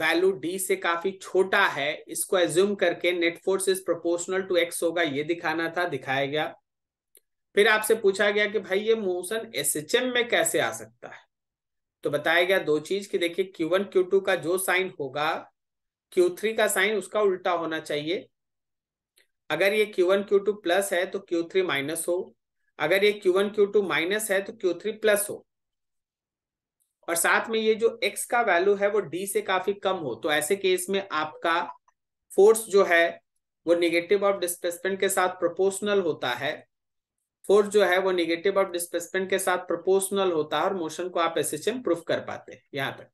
वैल्यू डी से काफी छोटा है इसको एज्यूम करके net force is proportional to X होगा ये दिखाना था दिखाया गया फिर आपसे पूछा गया कि भाई ये मोशन एस में कैसे आ सकता है तो बताया गया दो चीज कि देखिए क्यू वन क्यू टू का जो साइन होगा क्यू थ्री का साइन उसका उल्टा होना चाहिए अगर ये Q one Q two plus है तो क्यू थ्री माइनस हो अगर ये Q one Q two minus है तो क्यू थ्री प्लस हो और साथ में ये जो x का वैल्यू है वो d से काफी कम हो तो ऐसे केस में आपका फोर्स जो है वो निगेटिव ऑफ डिस्प्लेसमेंट के साथ प्रोपोर्शनल होता है फोर्स जो है वो निगेटिव ऑफ डिस्प्लेसमेंट के साथ प्रोपोर्शनल होता है और मोशन को आप एस एच एम प्रूफ कर पाते हैं यहां तक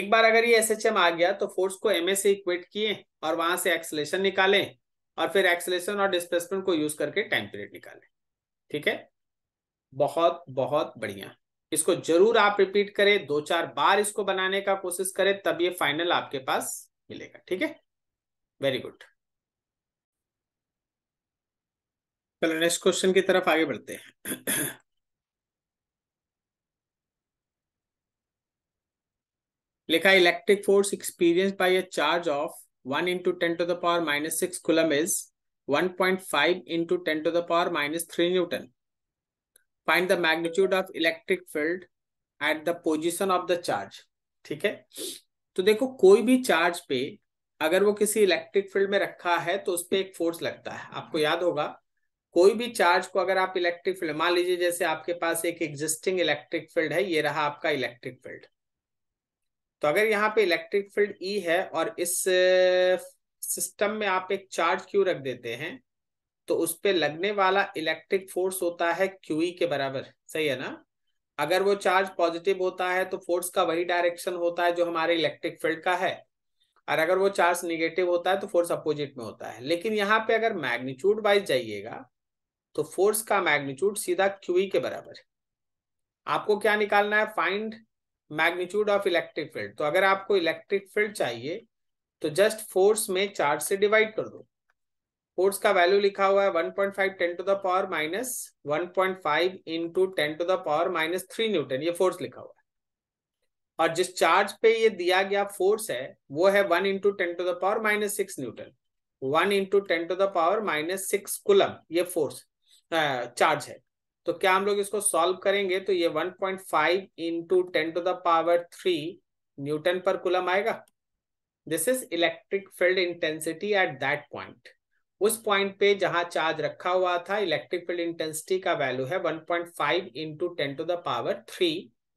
एक बार अगर ये एस एच एम आ गया तो फोर्स को एम से इक्वेट किए और वहां से एक्सलेशन निकालें और फिर एक्सलेशन और डिस्प्लेसमेंट को यूज करके टाइम पीरियड निकालें ठीक है बहुत बहुत बढ़िया इसको जरूर आप रिपीट करें दो चार बार इसको बनाने का कोशिश करें तब ये फाइनल आपके पास मिलेगा ठीक है वेरी गुड चलो नेक्स्ट क्वेश्चन की तरफ आगे बढ़ते हैं लिखा electric force experience by a charge of one into ten to the power minus six coulomb is one point five into ten to the power minus three newton find the magnitude of electric field at the position of the charge ठीक है तो देखो कोई भी charge पे अगर वो किसी इलेक्ट्रिक फील्ड में रखा है तो उस पर एक फोर्स लगता है आपको याद होगा कोई भी चार्ज को अगर आप इलेक्ट्रिक फील्ड मान लीजिए जैसे आपके पास एक एग्जिस्टिंग इलेक्ट्रिक फील्ड है ये रहा आपका इलेक्ट्रिक फील्ड तो अगर यहाँ पे इलेक्ट्रिक फील्ड ई है और इस सिस्टम में आप एक चार्ज क्यू रख देते हैं तो उस पर लगने वाला इलेक्ट्रिक फोर्स होता है क्यू e के बराबर सही है ना अगर वो चार्ज पॉजिटिव होता है तो फोर्स का वही डायरेक्शन होता है जो हमारे इलेक्ट्रिक फील्ड का है और अगर वो चार्ज निगेटिव होता है तो फोर्स अपोजिट में होता है लेकिन यहाँ पे अगर मैग्नीट्यूड वाइज जाइएगा तो फोर्स का मैग्नीट्यूड सीधा क्यूई के बराबर है आपको क्या निकालना है find magnitude of electric field तो अगर आपको इलेक्ट्रिक फील्ड चाहिए तो जस्ट फोर्स में चार्ज से डिवाइड कर दो फोर्स का वैल्यू लिखा हुआ है 1.5 point five ten to the power minus one point five into ten to the power minus three newton ये फोर्स लिखा हुआ है और जिस चार्ज पे ये दिया गया फोर्स है वो है one into ten to the power minus six newton one into ten to the power minus six coulomb ये फोर्स चार्ज है तो क्या हम लोग इसको सॉल्व करेंगे तो ये 1.5 point five into ten to the power three newton per coulomb आएगा this is electric field intensity at that point उस पॉइंट पे जहां चार्ज रखा हुआ था इलेक्ट्रिक फील्ड इंटेंसिटी का वैल्यू है 1.5 point five into ten to the power three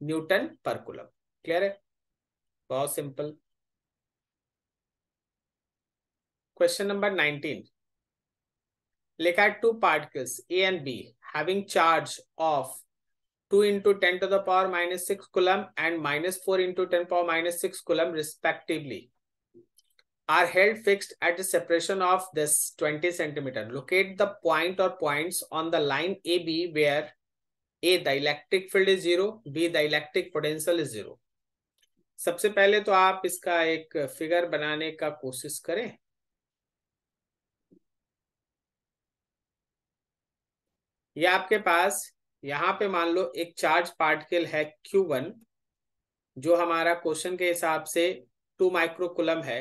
newton per coulomb clear है बहुत simple question number nineteen look at two particles A and B having charge of 2 into 10 to the power minus 6 coulomb and minus 4 into 10 power minus 6 coulomb respectively are held fixed at the separation of this 20 centimeter. Locate the point or points on the line AB where A the electric field is zero, B the electric potential is zero. सबसे पहले तो आप इसका एक figure बनाने का कोशिश करें ये आपके पास यहाँ पे मान लो एक चार्ज पार्टिकल है Q1 जो हमारा क्वेश्चन के हिसाब से टू माइक्रोकुलम है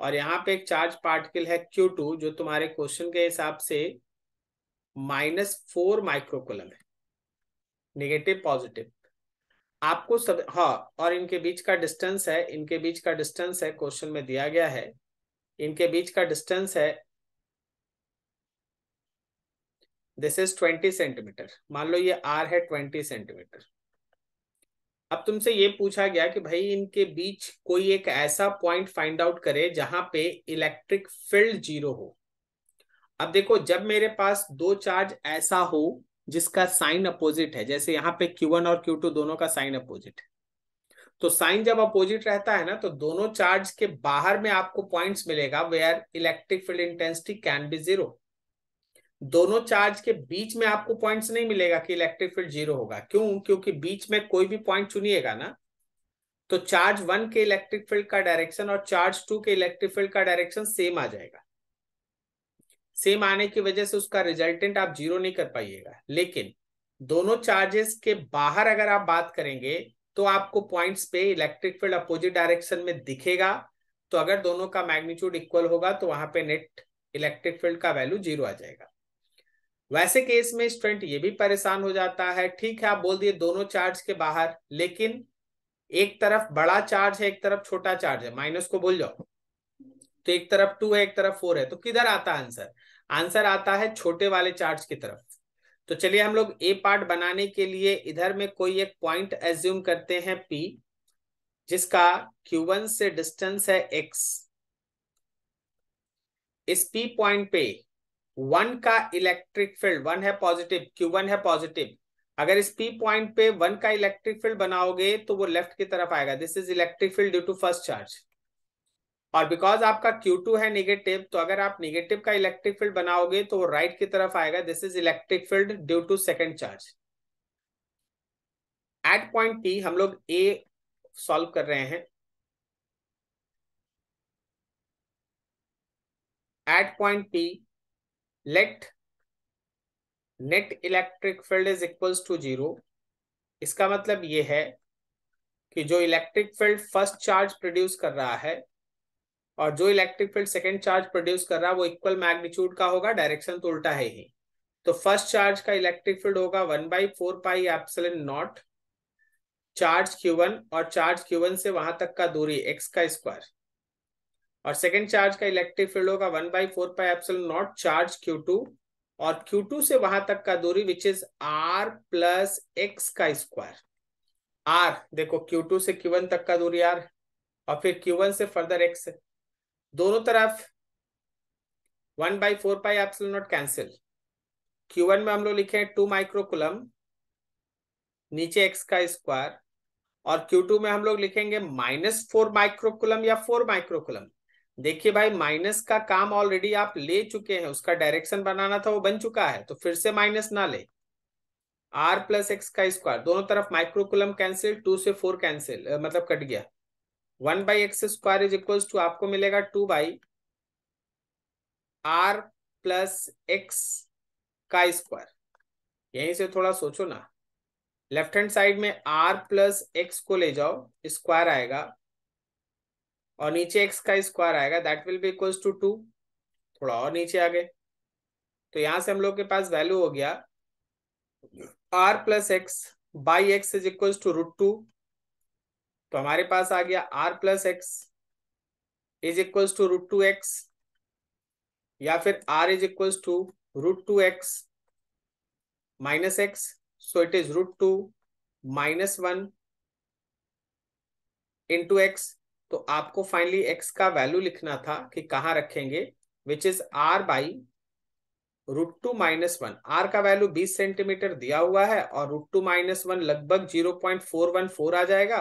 और यहाँ पे एक चार्ज पार्टिकल है Q2 जो तुम्हारे क्वेश्चन के हिसाब से माइनस फोर माइक्रोकुलम है नेगेटिव पॉजिटिव आपको सब हाँ और इनके बीच का डिस्टेंस है इनके बीच का डिस्टेंस है क्वेश्चन में दिया गया है इनके बीच का डिस्टेंस है दिस इज ट्वेंटी सेंटीमीटर मान लो ये आर है ट्वेंटी सेंटीमीटर अब तुमसे ये पूछा गया कि भाई इनके बीच कोई एक ऐसा पॉइंट फाइंड आउट करे जहां पे इलेक्ट्रिक फील्ड जीरो हो अब देखो जब मेरे पास दो चार्ज ऐसा हो जिसका साइन अपोजिट है जैसे यहाँ पे Q1 और Q2 दोनों का साइन अपोजिट है तो साइन जब अपोजिट रहता है ना तो दोनों चार्ज के बाहर में आपको पॉइंट्स मिलेगा where electric field intensity can be zero दोनों चार्ज के बीच में आपको पॉइंट्स नहीं मिलेगा कि इलेक्ट्रिक फील्ड जीरो होगा क्यों क्योंकि बीच में कोई भी पॉइंट चुनिएगा ना तो चार्ज वन के इलेक्ट्रिक फील्ड का डायरेक्शन और चार्ज टू के इलेक्ट्रिक फील्ड का डायरेक्शन सेम आ जाएगा सेम आने की वजह से उसका रिजल्टेंट आप जीरो नहीं कर पाइएगा लेकिन दोनों चार्जेस के बाहर अगर आप बात करेंगे तो आपको पॉइंट्स पे इलेक्ट्रिक फील्ड अपोजिट डायरेक्शन में दिखेगा तो अगर दोनों का मैग्नीट्यूड इक्वल होगा तो वहां पे नेट इलेक्ट्रिक फील्ड का वैल्यू जीरो आ जाएगा वैसे केस में स्टूडेंट ये भी परेशान हो जाता है ठीक है आप बोल दिए दोनों चार्ज के बाहर लेकिन एक तरफ बड़ा चार्ज है एक तरफ छोटा चार्ज है माइनस को भूल जाओ तो एक तरफ टू है एक तरफ फोर है तो किधर आता है आंसर आंसर आता है छोटे वाले चार्ज की तरफ तो चलिए हम लोग ए पार्ट बनाने के लिए इधर में कोई एक पॉइंट एज्यूम करते हैं पी जिसका Q1 से डिस्टेंस है एक्स इस पी पॉइंट पे वन का इलेक्ट्रिक फील्ड वन है पॉजिटिव क्यू वन है पॉजिटिव अगर इस पी पॉइंट पे वन का इलेक्ट्रिक फील्ड बनाओगे तो वो लेफ्ट की तरफ आएगा this is electric field due to first charge और बिकॉज आपका Q2 है नेगेटिव तो अगर आप निगेटिव का इलेक्ट्रिक फील्ड बनाओगे तो वो राइट की तरफ आएगा this is electric field due to second charge at point P हम लोग ए सॉल्व कर रहे हैं at point P let net electric field is equals to zero इसका मतलब ये है कि जो electric field first charge produce कर रहा है और जो electric field second charge produce कर रहा है वो इक्वल मैग्नीट्यूड का होगा डायरेक्शन तो उल्टा है ही तो फर्स्ट चार्ज का इलेक्ट्रिक फील्ड होगा one by four pi epsilon naught charge one और चार्ज वन से वहां तक का दूरी एक्स का स्क्वायर और सेकेंड चार्ज का इलेक्ट्रिक फील्ड होगा one by four pi epsilon naught charge Q two और क्यू टू से वहां तक का दूरी which is R plus X का स्क्वायर आर देखो क्यू टू से क्यू वन तक का दूरी आर और फिर क्यू वन से फर्दर एक्स दोनों तरफ one by four pi epsilon naught cancel Q one में हम लोग लिखे टू माइक्रोकुलम नीचे एक्स का स्क्वायर और क्यू टू में हम लोग लिखेंगे माइनस फोर माइक्रोकुलम या फोर माइक्रोकुलम देखिए भाई माइनस का काम ऑलरेडी आप ले चुके हैं उसका डायरेक्शन बनाना था वो बन चुका है तो फिर से माइनस ना ले आर प्लस एक्स का स्क्वायर दोनों तरफ माइक्रोकुलम कैंसिल टू से फोर कैंसिल मतलब कट गया one by x square is equal to आपको मिलेगा two by R plus X का स्क्वायर यहीं से थोड़ा सोचो ना लेफ्ट हैंड साइड में आर प्लस एक्स को ले जाओ स्क्वायर आएगा और नीचे एक्स का स्क्वायर आएगा that will be equals to two थोड़ा और नीचे आ गए तो यहां से हम लोग के पास वैल्यू हो गया R plus X by X is equals to root two तो हमारे पास आ गया R plus X is equals to root two X या फिर R is equals to root two X minus X so it is root two minus one into X तो आपको finally x का वैल्यू लिखना था कि कहां रखेंगे which is r by root two minus one r का वैल्यू बीस सेंटीमीटर दिया हुआ है और रूट टू माइनस वन लगभग zero point four one four आ जाएगा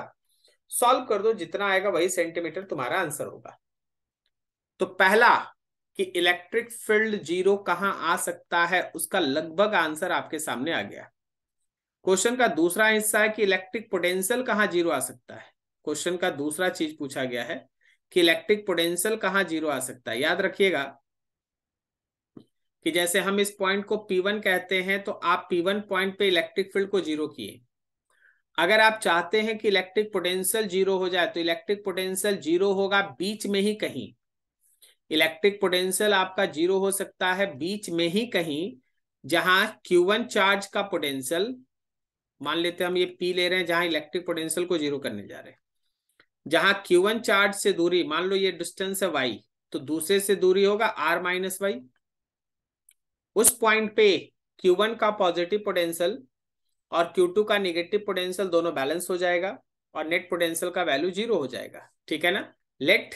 सॉल्व कर दो जितना आएगा वही सेंटीमीटर तुम्हारा आंसर होगा तो पहला कि इलेक्ट्रिक फील्ड जीरो कहां आ सकता है उसका लगभग आंसर आपके सामने आ गया क्वेश्चन का दूसरा हिस्सा है कि इलेक्ट्रिक पोटेंशियल कहां जीरो आ सकता है क्वेश्चन का दूसरा चीज पूछा गया है कि इलेक्ट्रिक पोटेंशियल कहाँ जीरो आ सकता है याद रखिएगा कि जैसे हम इस पॉइंट को P1 कहते हैं तो आप P1 पॉइंट पे इलेक्ट्रिक फील्ड को जीरो किए अगर आप चाहते हैं कि इलेक्ट्रिक पोटेंशियल जीरो हो जाए तो इलेक्ट्रिक पोटेंशियल जीरो होगा बीच में ही कहीं इलेक्ट्रिक पोटेंशियल आपका जीरो हो सकता है बीच में ही कहीं जहां Q1 चार्ज का पोटेंशियल मान लेते हैं हम ये P ले रहे हैं जहां इलेक्ट्रिक पोटेंशियल को जीरो करने जा रहे हैं जहां Q1 चार्ज से दूरी मान लो ये डिस्टेंस है y तो दूसरे से दूरी होगा r माइनस वाई उस पॉइंट पे Q1 का पॉजिटिव पोटेंशियल और Q2 का निगेटिव पोटेंशियल दोनों बैलेंस हो जाएगा और नेट पोटेंशियल का वैल्यू जीरो हो जाएगा ठीक है ना let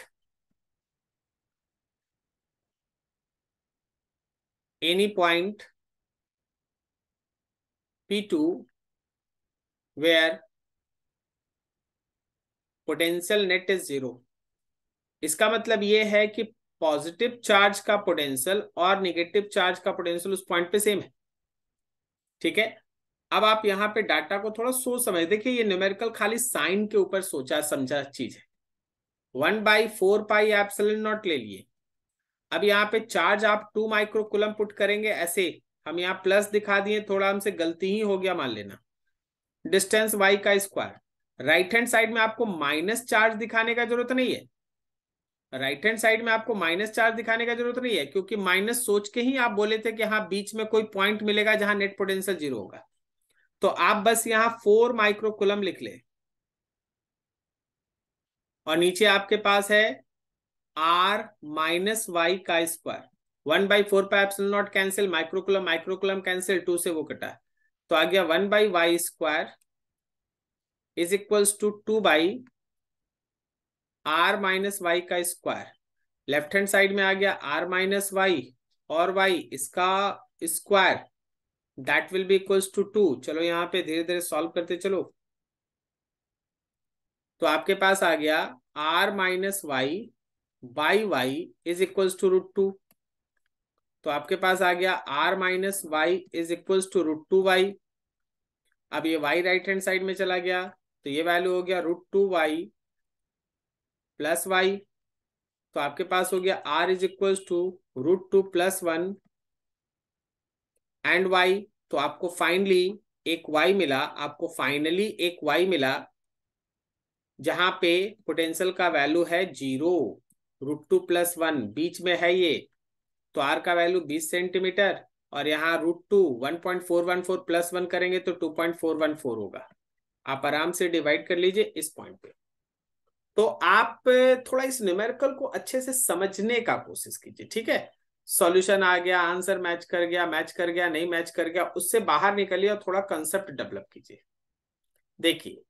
any point P2 where potential net is zero इसका मतलब ये है कि पॉजिटिव चार्ज का पोटेंशियल और निगेटिव चार्ज का पोटेंशियल उस पॉइंट पे सेम है ठीक है अब आप यहाँ पे डाटा को थोड़ा सोच समझ देखिए ये न्यूमेरिकल खाली साइन के ऊपर सोचा समझा चीज है वन बाई फोर पाई आप नॉट ले लिए अब यहाँ पे चार्ज आप टू माइक्रोकुलम पुट करेंगे ऐसे हम यहाँ प्लस दिखा दिए थोड़ा हमसे गलती ही हो गया मान लेना डिस्टेंस वाई का स्क्वायर राइट हैंड साइड में आपको माइनस चार्ज दिखाने का जरूरत नहीं है राइट हैंड साइड में आपको माइनस चार्ज दिखाने का जरूरत नहीं है क्योंकि माइनस सोच के ही आप बोले थे कि हाँ बीच में कोई पॉइंट मिलेगा जहां नेट पोटेंशियल जीरो होगा तो आप बस यहाँ फोर माइक्रोकुलम लिख ले और नीचे आपके पास है आर माइनस वाई का square one by four pi nought cancel microcoulomb microcoulomb cancel two से वो कटा तो आ गया one by y square is equals to two by r minus y का स्क्वायर लेफ्ट हैंड साइड में आ गया आर माइनस वाई और वाई इसका square that will be equals to two चलो यहाँ पे धीरे धीरे सॉल्व करते चलो तो आपके पास आ गया r minus y by y is equals to root two तो आपके पास आ गया r minus y is equals to root two y अब ये वाई राइट हैंड साइड में चला गया तो ये वैल्यू हो गया root two y plus y तो आपके पास हो गया r is equal to root two plus one and y तो आपको फाइनली एक वाई मिला आपको फाइनली एक वाई मिला जहां पे पोटेंशियल का वैल्यू है zero root two plus one बीच में है ये तो आर का वैल्यू बीस सेंटीमीटर और यहाँ root two one point four one four plus one करेंगे तो two point four one four होगा आप आराम से डिवाइड कर लीजिए इस पॉइंट पे तो आप थोड़ा इस न्यूमेरिकल को अच्छे से समझने का कोशिश कीजिए ठीक है सॉल्यूशन आ गया आंसर मैच कर गया मैच कर गया नहीं मैच कर गया उससे बाहर निकलिए और थोड़ा कंसेप्ट डेवलप कीजिए देखिए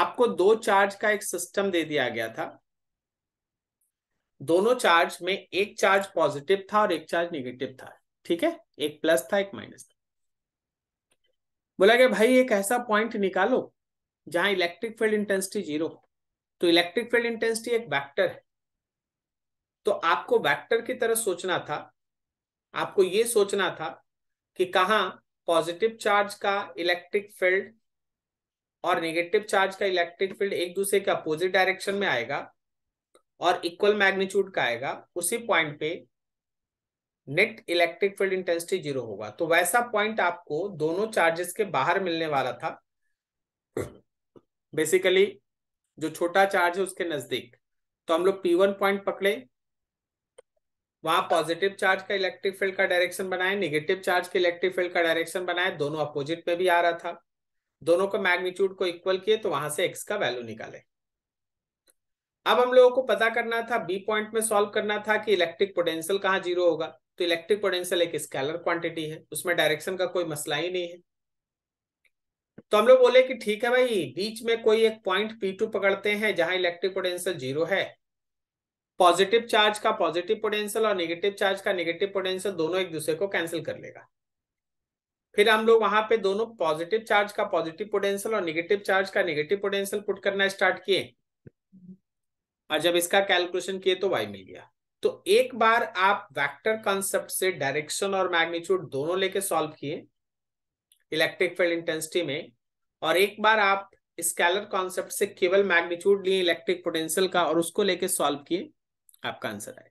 आपको दो चार्ज का एक सिस्टम दे दिया गया था दोनों चार्ज में एक चार्ज पॉजिटिव था और एक चार्ज निगेटिव था ठीक है एक प्लस था एक माइनस था बोला गया भाई एक ऐसा पॉइंट निकालो जहां इलेक्ट्रिक फील्ड इंटेंसिटी जीरो तो इलेक्ट्रिक फील्ड इंटेंसिटी एक वेक्टर है तो आपको वेक्टर की तरह सोचना था आपको यह सोचना था कि कहा पॉजिटिव चार्ज का इलेक्ट्रिक फील्ड और नेगेटिव चार्ज का इलेक्ट्रिक फील्ड एक दूसरे के अपोजिट डायरेक्शन में आएगा और इक्वल मैग्नीट्यूड का आएगा उसी पॉइंट पे net electric field intensity zero होगा तो वैसा पॉइंट आपको दोनों चार्जेस के बाहर मिलने वाला था बेसिकली जो छोटा चार्ज है उसके नजदीक तो हम लोग पी वन पॉइंट पकड़े वहां पॉजिटिव चार्ज का इलेक्ट्रिक फील्ड का डायरेक्शन बनाए निगेटिव चार्ज के इलेक्ट्रिक फील्ड का डायरेक्शन बनाए दोनों अपोजिट में भी आ रहा था दोनों का मैग्नीट्यूड को इक्वल किए तो वहां से एक्स का वैल्यू निकाले अब हम लोगों को पता करना था बी पॉइंट में सॉल्व करना था कि इलेक्ट्रिक पोटेंशियल कहाँ जीरो होगा तो इलेक्ट्रिक पोटेंशियल एक स्केलर क्वांटिटी है उसमें डायरेक्शन का कोई मसला ही नहीं है तो हम लोग बोले कि ठीक है भाई बीच में कोई एक पॉइंट पी टू पकड़ते हैं जहां इलेक्ट्रिक पोटेंशियल जीरो है पॉजिटिव चार्ज का पॉजिटिव पोटेंशियल और निगेटिव चार्ज का निगेटिव पोटेंशियल दोनों एक दूसरे को कैंसिल कर लेगा फिर हम लोग वहां पे दोनों पॉजिटिव चार्ज का पॉजिटिव पोटेंशियल और निगेटिव चार्ज का निगेटिव पोटेंशियल पुट करना स्टार्ट किए और जब इसका कैलकुलेशन किए तो वाई मिल गया तो एक बार आप वैक्टर कॉन्सेप्ट से डायरेक्शन और मैग्नीट्यूड दोनों लेके सॉल्व किए इलेक्ट्रिक फील्ड इंटेंसिटी में और एक बार आप स्केलर कॉन्सेप्ट से केवल मैग्नीट्यूड लिए इलेक्ट्रिक पोटेंशियल का और उसको लेके सॉल्व किए आपका आंसर आएगा